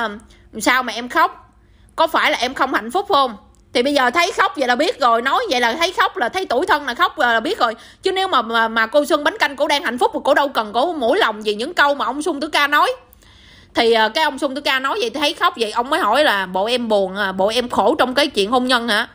uh, sao mà em khóc có phải là em không hạnh phúc không thì bây giờ thấy khóc vậy là biết rồi nói vậy là thấy khóc là thấy tuổi thân là khóc là biết rồi chứ nếu mà mà, mà cô xuân bánh canh cổ đang hạnh phúc thì cổ đâu cần cổ mũi lòng gì những câu mà ông xuân tử ca nói thì ờ, cái ông sung tử ca nói vậy thấy khóc vậy ông mới hỏi là bộ em buồn à, bộ em khổ trong cái chuyện hôn nhân hả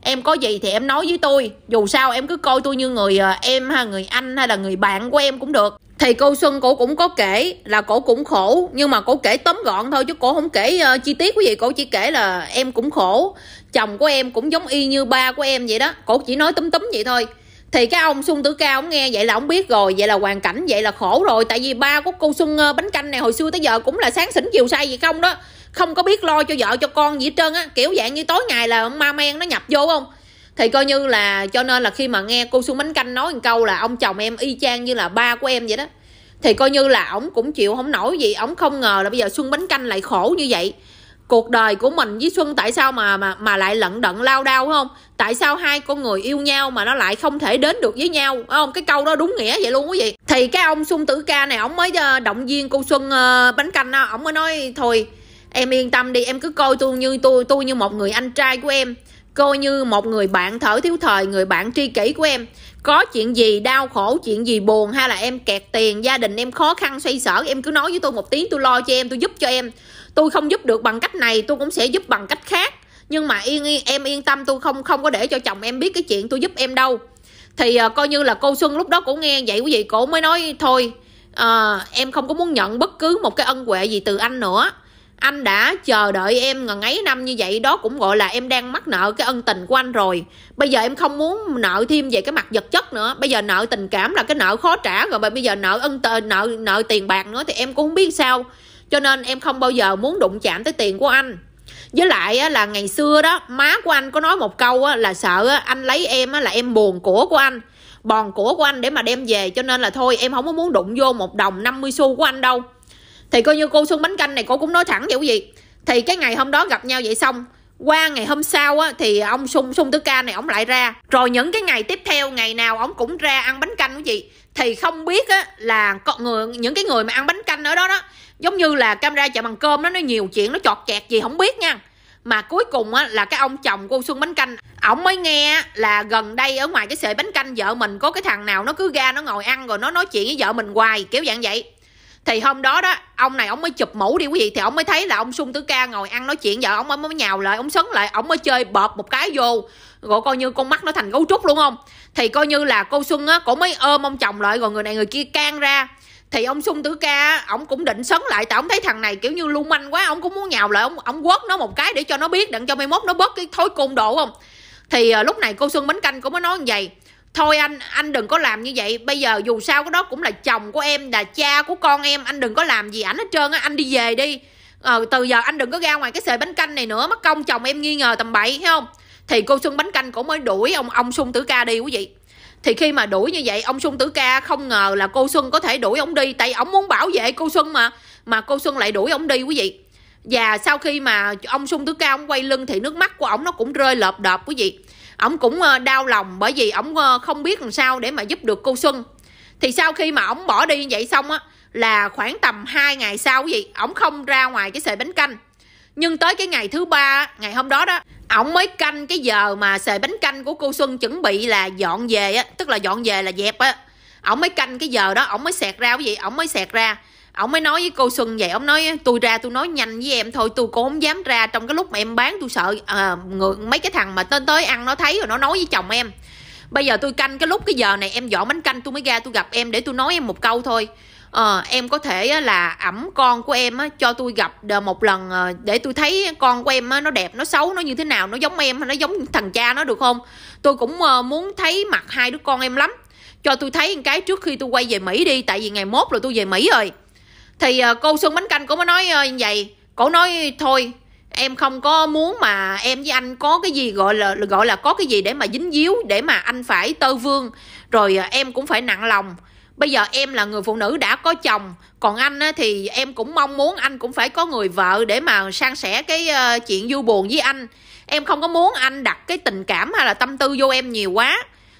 em có gì thì em nói với tôi dù sao em cứ coi tôi như người ờ, em hay người anh hay là người bạn của em cũng được thì cô xuân cổ cũng có kể là cổ cũng khổ nhưng mà cổ kể tóm gọn thôi chứ cổ không kể uh, chi tiết cái gì cổ chỉ kể là em cũng khổ chồng của em cũng giống y như ba của em vậy đó cổ chỉ nói túm túm vậy thôi thì cái ông Xuân Tử Cao ông nghe vậy là ông biết rồi vậy là hoàn cảnh vậy là khổ rồi tại vì ba của cô Xuân ờ, bánh canh này hồi xưa tới giờ cũng là sáng sỉnh chiều say gì không đó không có biết lo cho vợ cho con gì hết trơn á kiểu dạng như tối ngày là ông ma men nó nhập vô không thì coi như là cho nên là khi mà nghe cô Xuân bánh canh nói một câu là ông chồng em y chang như là ba của em vậy đó thì coi như là ổng cũng chịu không nổi gì ổng không ngờ là bây giờ xuân bánh canh lại khổ như vậy cuộc đời của mình với xuân tại sao mà mà mà lại lận đận lao đao không tại sao hai con người yêu nhau mà nó lại không thể đến được với nhau không cái câu đó đúng nghĩa vậy luôn quý vị thì cái ông xuân tử ca này ổng mới ờ, động viên cô xuân ờ, bánh canh đó ổng mới nói thôi em yên tâm đi em cứ coi tôi như tôi tôi như một người anh trai của em coi như một người bạn thở thiếu thời người bạn tri kỷ của em có chuyện gì đau khổ chuyện gì buồn hay là em kẹt tiền gia đình em khó khăn xoay sở em cứ nói với tôi một tiếng tôi lo cho em tôi giúp cho em tôi không giúp được bằng cách này tôi cũng sẽ giúp bằng cách khác nhưng mà yên, yên em yên tâm tôi không không có để cho chồng em biết cái chuyện tôi giúp em đâu thì uh, coi như là cô xuân lúc đó cũng nghe vậy quý vị cổ mới nói thôi uh, em không có muốn nhận bất cứ một cái ân huệ gì từ anh nữa anh đã chờ đợi em ngần ấy năm như vậy đó cũng gọi là em đang mắc nợ cái ân tình của anh rồi bây giờ em không muốn nợ thêm về cái mặt vật chất nữa bây giờ nợ tình cảm là cái nợ khó trả rồi bây giờ nợ ân t- ờ, nợ nợ tiền bạc nữa thì em cũng không biết sao cho nên em không bao giờ muốn đụng chạm tới tiền của anh với lại là ngày xưa đó má của anh có nói một câu là sợ anh lấy em là em buồn của của anh bòn của của anh để mà đem về cho nên là thôi em không có muốn đụng vô một đồng 50 xu của anh đâu thì coi như cô xuân bánh canh này cô cũng nói thẳng vậy quý vị thì cái ngày hôm đó gặp nhau vậy xong qua ngày hôm sau á, thì ông sung sung tứ ca này ổng lại ra rồi những cái ngày tiếp theo ngày nào ổng cũng ra ăn bánh canh quý vị thì không biết á, là con người những cái người mà ăn bánh canh ở đó đó giống như là camera chạy bằng cơm đó nó nhiều chuyện nó chọt chẹt gì không biết nha mà cuối cùng á, là cái ông chồng của Xuân Bánh Canh ổng mới nghe là gần đây ở ngoài cái sợi bánh canh vợ mình có cái thằng nào nó cứ ra nó ngồi ăn rồi nó nói chuyện với vợ mình hoài kiểu dạng vậy thì hôm đó đó ông này ông mới chụp mũ đi quý vị thì ông mới thấy là ông sung tứ ca ngồi ăn nói chuyện vợ ông mới nhào lại ông sấn lại ông mới chơi bợp một cái vô rồi coi như con mắt nó thành gấu trúc luôn không thì coi như là cô xuân á cổ mới ôm ông chồng lại rồi người này người kia can ra thì ông sung tử ca ông cũng định sấn lại tại ông thấy thằng này kiểu như lưu manh quá ông cũng muốn nhào lại ông ông quất nó một cái để cho nó biết đặng cho mai mốt nó bớt cái thói côn độ không thì à, lúc này cô xuân bánh canh cũng mới nói như vậy thôi anh anh đừng có làm như vậy bây giờ dù sao cái đó cũng là chồng của em là cha của con em anh đừng có làm gì ảnh hết trơn á anh đi về đi ờ, từ giờ anh đừng có ra ngoài cái sợi bánh canh này nữa mất công chồng em nghi ngờ tầm bậy thấy không thì cô xuân bánh canh cũng mới đuổi ông ông sung tử ca đi quý vị thì khi mà đuổi như vậy ông Xuân Tử Ca không ngờ là cô Xuân có thể đuổi ông đi tại ông muốn bảo vệ cô Xuân mà mà cô Xuân lại đuổi ông đi quý vị và sau khi mà ông Xuân Tử Ca ông quay lưng thì nước mắt của ông nó cũng rơi lợp đợp quý vị ông cũng ờ, đau lòng bởi vì ông ờ, không biết làm sao để mà giúp được cô Xuân thì sau khi mà ông bỏ đi như vậy xong á là khoảng tầm 2 ngày sau quý vị ông không ra ngoài cái sợi bánh canh nhưng tới cái ngày thứ ba ngày hôm đó đó ổng mới canh cái giờ mà xề bánh canh của cô xuân chuẩn bị là dọn về á tức là dọn về là dẹp á ổng mới canh cái giờ đó ổng mới xẹt ra cái gì ổng mới xẹt ra ổng mới nói với cô xuân vậy ổng nói tôi ra tôi nói nhanh với em thôi tôi cũng không dám ra trong cái lúc mà em bán tôi sợ à, người, mấy cái thằng mà tên tới ăn nó thấy rồi nó nói với chồng em bây giờ tôi canh cái lúc cái giờ này em dọn bánh canh tôi mới ra tôi gặp em để tôi nói em một câu thôi à, em có thể là ẩm con của em cho tôi gặp một lần ờ, để tôi thấy con của em nó đẹp nó xấu nó như thế nào nó giống em hay nó giống thằng cha nó được không tôi cũng ờ, muốn thấy mặt hai đứa con em lắm cho tôi thấy cái trước khi tôi quay về mỹ đi tại vì ngày mốt rồi tôi về mỹ rồi thì cô xuân bánh canh cũng mới nói như vậy cổ nói thôi em không có muốn mà em với anh có cái gì gọi là gọi là có cái gì để mà dính díu để mà anh phải tơ vương rồi em cũng phải nặng lòng bây giờ em là người phụ nữ đã có chồng còn anh thì em cũng mong muốn anh cũng phải có người vợ để mà san sẻ cái ờ, chuyện vui buồn với anh em không có muốn anh đặt cái tình cảm hay là tâm tư vô em nhiều quá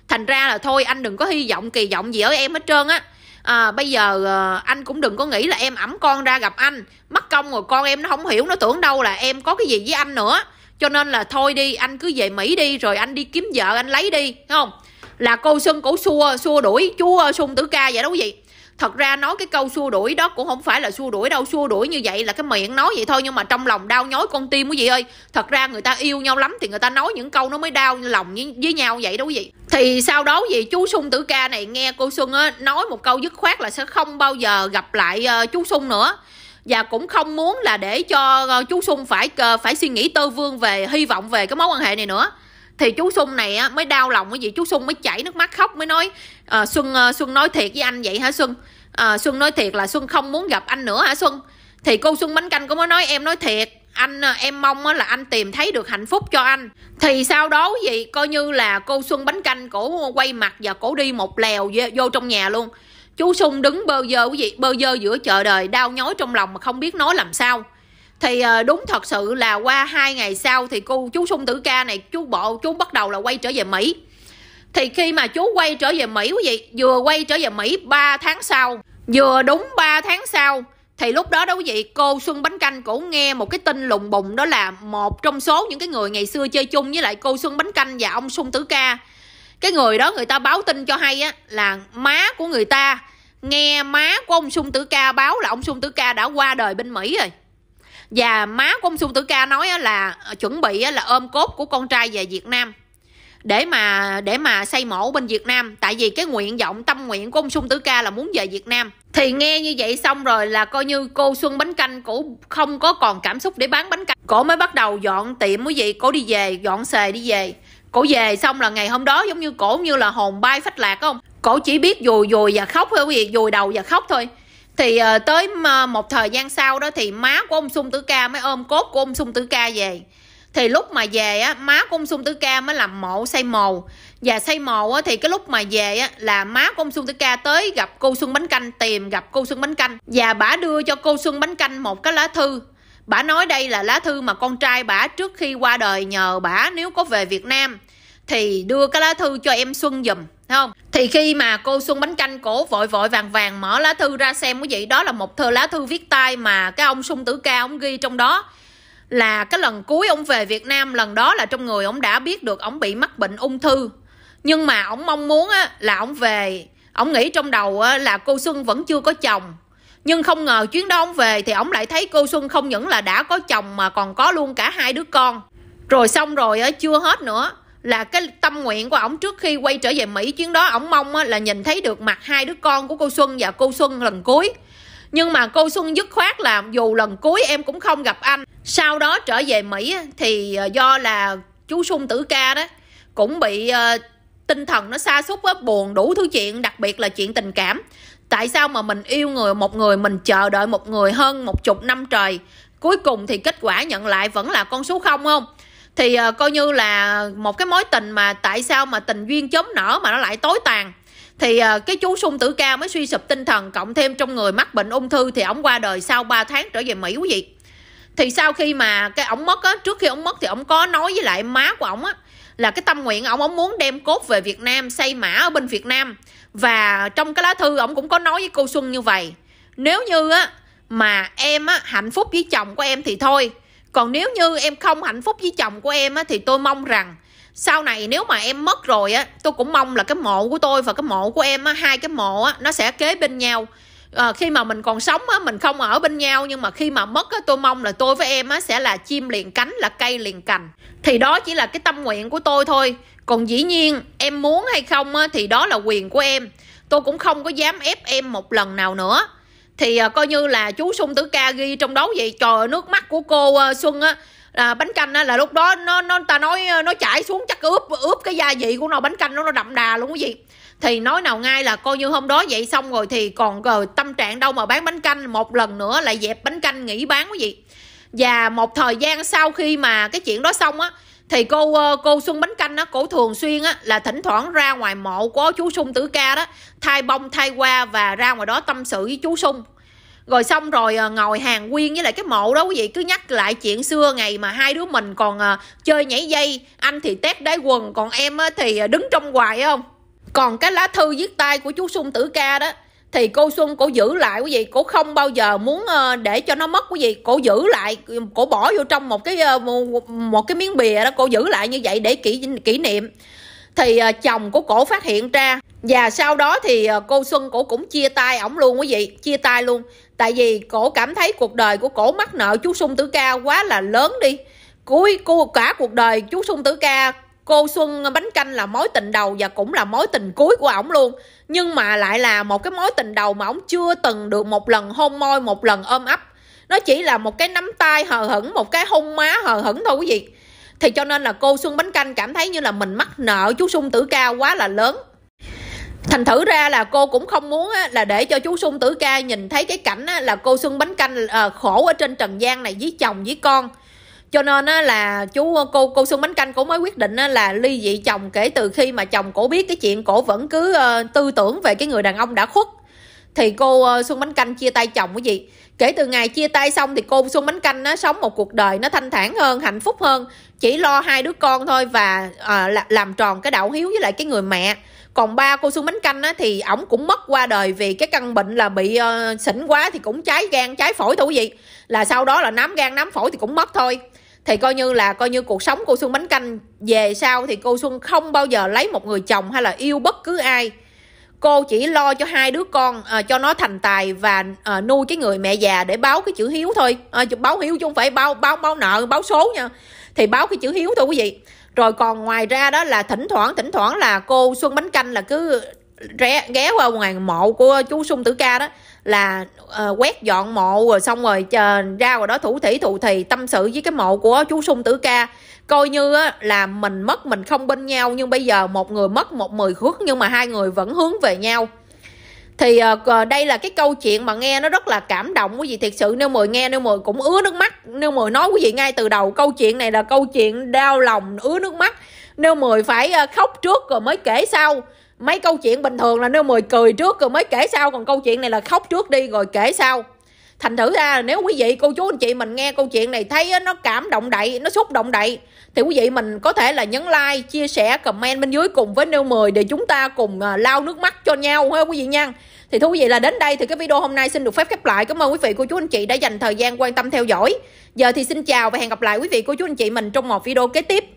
thành ra là thôi anh đừng có hy vọng kỳ vọng gì ở em hết trơn á à, bây giờ ờ, anh cũng đừng có nghĩ là em ẵm con ra gặp anh mất công rồi con em nó không hiểu nó tưởng đâu là em có cái gì với anh nữa cho nên là thôi đi anh cứ về mỹ đi rồi anh đi kiếm vợ anh lấy đi không là cô xuân cổ xua xua đuổi chúa xuân ờ, tử ca vậy đó quý vị thật ra nói cái câu xua đuổi đó cũng không phải là xua đuổi đâu xua đuổi như vậy là cái miệng nói vậy thôi nhưng mà trong lòng đau nhói con tim quý vị ơi thật ra người ta yêu nhau lắm thì người ta nói những câu nó mới đau lòng với, với nhau vậy đó quý vị thì sau đó gì chú sung tử ca này nghe cô xuân á, nói một câu dứt khoát là sẽ không bao giờ gặp lại uh, chú sung nữa và cũng không muốn là để cho uh, chú sung phải uh, phải suy nghĩ tơ vương về hy vọng về cái mối quan hệ này nữa thì chú Xuân này á, mới đau lòng cái gì chú Xuân mới chảy nước mắt khóc mới nói à, Xuân ờ, Xuân nói thiệt với anh vậy hả Xuân à, Xuân nói thiệt là Xuân không muốn gặp anh nữa hả Xuân thì cô Xuân Bánh Canh cũng mới nói em nói thiệt anh em mong là anh tìm thấy được hạnh phúc cho anh thì sau đó gì coi như là cô Xuân Bánh Canh cổ quay mặt và cổ đi một lèo vô trong nhà luôn chú Xuân đứng bơ dơ quý vị bơ dơ giữa chợ đời đau nhói trong lòng mà không biết nói làm sao thì ờ, đúng thật sự là qua hai ngày sau thì cô chú sung tử ca này chú bộ chú bắt đầu là quay trở về mỹ thì khi mà chú quay trở về mỹ quý vị vừa quay trở về mỹ 3 tháng sau vừa đúng 3 tháng sau thì lúc đó đó quý vị cô xuân bánh canh cũng nghe một cái tin lùng bùng đó là một trong số những cái người ngày xưa chơi chung với lại cô xuân bánh canh và ông sung tử ca cái người đó người ta báo tin cho hay á là má của người ta nghe má của ông sung tử ca báo là ông sung tử ca đã qua đời bên mỹ rồi và má của ông Xuân Tử Ca nói là ờ, chuẩn bị là ôm cốt của con trai về Việt Nam để mà để mà xây mộ bên Việt Nam tại vì cái nguyện vọng tâm nguyện của ông Xuân Tử Ca là muốn về Việt Nam thì nghe như vậy xong rồi là coi như cô Xuân bánh canh cũng không có còn cảm xúc để bán bánh canh cổ mới bắt đầu dọn tiệm quý vị, cổ đi về dọn xề đi về cổ về xong là ngày hôm đó giống như cổ như là hồn bay phách lạc không cổ chỉ biết vùi vùi và khóc thôi quý vị vùi đầu và khóc thôi thì ờ, tới một thời gian sau đó thì má của ông sung tử ca mới ôm cốt của ông sung tử ca về thì lúc mà về á má của ông sung tử ca mới làm mộ xây mồ và xây mồ á thì cái lúc mà về á là má của ông xuân tử ca tới gặp cô xuân bánh canh tìm gặp cô xuân bánh canh và bả đưa cho cô xuân bánh canh một cái lá thư bả nói đây là lá thư mà con trai bả trước khi qua đời nhờ bả nếu có về việt nam thì đưa cái lá thư cho em xuân giùm Thấy không? Thì khi mà cô Xuân Bánh Canh cổ vội vội vàng vàng mở lá thư ra xem quý vị Đó là một thơ lá thư viết tay mà cái ông Sung Tử Ca ông ghi trong đó Là cái lần cuối ông về Việt Nam lần đó là trong người ông đã biết được ông bị mắc bệnh ung thư Nhưng mà ông mong muốn á, là ông về Ông nghĩ trong đầu á, là cô Xuân vẫn chưa có chồng nhưng không ngờ chuyến đó ông về thì ông lại thấy cô Xuân không những là đã có chồng mà còn có luôn cả hai đứa con. Rồi xong rồi chưa hết nữa là cái tâm nguyện của ổng trước khi quay trở về Mỹ chuyến đó ổng mong là nhìn thấy được mặt hai đứa con của cô Xuân và cô Xuân lần cuối nhưng mà cô Xuân dứt khoát là dù lần cuối em cũng không gặp anh sau đó trở về Mỹ thì ờ, do là chú Xuân Tử Ca đó cũng bị ờ, tinh thần nó xa xúc á, buồn đủ thứ chuyện đặc biệt là chuyện tình cảm tại sao mà mình yêu người một người mình chờ đợi một người hơn một chục năm trời cuối cùng thì kết quả nhận lại vẫn là con số không không thì uh, coi như là một cái mối tình mà tại sao mà tình duyên chớm nở mà nó lại tối tàn thì uh, cái chú sung tử Ca mới suy sụp tinh thần cộng thêm trong người mắc bệnh ung thư thì ông qua đời sau 3 tháng trở về mỹ quý vị thì sau khi mà cái ông mất á trước khi ông mất thì ông có nói với lại má của ông á là cái tâm nguyện ông ổng muốn đem cốt về Việt Nam xây mã ở bên Việt Nam và trong cái lá thư ông cũng có nói với cô Xuân như vậy nếu như á mà em á hạnh phúc với chồng của em thì thôi còn nếu như em không hạnh phúc với chồng của em á, thì tôi mong rằng sau này nếu mà em mất rồi á tôi cũng mong là cái mộ của tôi và cái mộ của em á hai cái mộ á nó sẽ kế bên nhau à, khi mà mình còn sống á mình không ở bên nhau nhưng mà khi mà mất á tôi mong là tôi với em á sẽ là chim liền cánh là cây liền cành thì đó chỉ là cái tâm nguyện của tôi thôi còn dĩ nhiên em muốn hay không á thì đó là quyền của em tôi cũng không có dám ép em một lần nào nữa thì uh, coi như là chú Sung Tử Ca ghi trong đó vậy trời nước mắt của cô uh, Xuân á à, bánh canh á là lúc đó nó nó ta nói à, nó chảy xuống chắc ướp ướp cái gia vị của nó bánh canh nó nó đậm đà luôn cái gì, thì nói nào ngay là coi như hôm đó vậy xong rồi thì còn rồi tâm trạng đâu mà bán bánh canh một lần nữa lại dẹp bánh canh nghỉ bán cái gì và một thời gian sau khi mà cái chuyện đó xong á thì cô ờ, cô xuân bánh canh á cổ thường xuyên á là thỉnh thoảng ra ngoài mộ của chú sung tử ca đó thay bông thay qua và ra ngoài đó tâm sự với chú sung rồi xong rồi ờ, ngồi hàng quyên với lại cái mộ đó quý vị cứ nhắc lại chuyện xưa ngày mà hai đứa mình còn ờ, chơi nhảy dây anh thì tét đáy quần còn em thì đứng trong hoài không còn cái lá thư viết tay của chú sung tử ca đó thì cô xuân cổ giữ lại quý vị cổ không bao giờ muốn ờ, để cho nó mất quý vị cổ giữ lại cổ bỏ vô trong một cái ờ, một cái miếng bìa đó cô giữ lại như vậy để kỷ kỷ niệm thì ờ, chồng của cổ phát hiện ra và sau đó thì cô xuân cổ cũng chia tay ổng luôn quý vị chia tay luôn tại vì cổ cảm thấy cuộc đời của cổ mắc nợ chú sung tử ca quá là lớn đi cuối cô cả cuộc đời chú sung tử ca cô Xuân bánh canh là mối tình đầu và cũng là mối tình cuối của ổng luôn nhưng mà lại là một cái mối tình đầu mà ổng chưa từng được một lần hôn môi một lần ôm ấp nó chỉ là một cái nắm tay hờ hững một cái hôn má hờ hững thôi quý vị thì cho nên là cô Xuân bánh canh cảm thấy như là mình mắc nợ chú Xuân Tử Ca quá là lớn thành thử ra là cô cũng không muốn là để cho chú Xuân Tử Ca nhìn thấy cái cảnh là cô Xuân bánh canh ờ, khổ ở trên trần gian này với chồng với con cho nên á, là chú ờ, cô cô xuân bánh canh cũng mới quyết định á, là ly dị chồng kể từ khi mà chồng cổ biết cái chuyện cổ vẫn cứ uh, tư tưởng về cái người đàn ông đã khuất thì cô uh, xuân bánh canh chia tay chồng cái gì kể từ ngày chia tay xong thì cô xuân bánh canh nó sống một cuộc đời nó thanh thản hơn hạnh phúc hơn chỉ lo hai đứa con thôi và à, làm tròn cái đạo hiếu với lại cái người mẹ còn ba cô xuân bánh canh á, thì ổng cũng mất qua đời vì cái căn bệnh là bị uh, sỉnh quá thì cũng cháy gan cháy phổi thôi quý vị là sau đó là nám gan nám phổi thì cũng mất thôi thì coi như là coi như cuộc sống cô xuân bánh canh về sau thì cô xuân không bao giờ lấy một người chồng hay là yêu bất cứ ai cô chỉ lo cho hai đứa con à, cho nó thành tài và à, nuôi cái người mẹ già để báo cái chữ hiếu thôi à, báo hiếu chứ không phải báo báo báo nợ báo số nha thì báo cái chữ hiếu thôi quý vị rồi còn ngoài ra đó là thỉnh thoảng thỉnh thoảng là cô xuân bánh canh là cứ rẽ ghé qua ngoài mộ của chú xuân tử ca đó là uh, quét dọn mộ rồi xong rồi chờ, ra rồi đó thủ thủy thụ thì tâm sự với cái mộ của chú sung tử ca coi như á, là mình mất mình không bên nhau nhưng bây giờ một người mất một người khước nhưng mà hai người vẫn hướng về nhau thì uh, đây là cái câu chuyện mà nghe nó rất là cảm động quý vị thiệt sự nếu mười nghe nếu mười cũng ứa nước mắt nếu mười nói quý vị ngay từ đầu câu chuyện này là câu chuyện đau lòng ứa nước mắt nếu mười phải uh, khóc trước rồi mới kể sau mấy câu chuyện bình thường là nếu mười cười trước rồi mới kể sau còn câu chuyện này là khóc trước đi rồi kể sau thành thử ra nếu quý vị cô chú anh chị mình nghe câu chuyện này thấy nó cảm động đậy nó xúc động đậy thì quý vị mình có thể là nhấn like chia sẻ comment bên dưới cùng với nêu 10 để chúng ta cùng à, lau nước mắt cho nhau ha quý vị nha thì thưa quý vị là đến đây thì cái video hôm nay xin được phép khép lại cảm ơn quý vị cô chú anh chị đã dành thời gian quan tâm theo dõi giờ thì xin chào và hẹn gặp lại quý vị cô chú anh chị mình trong một video kế tiếp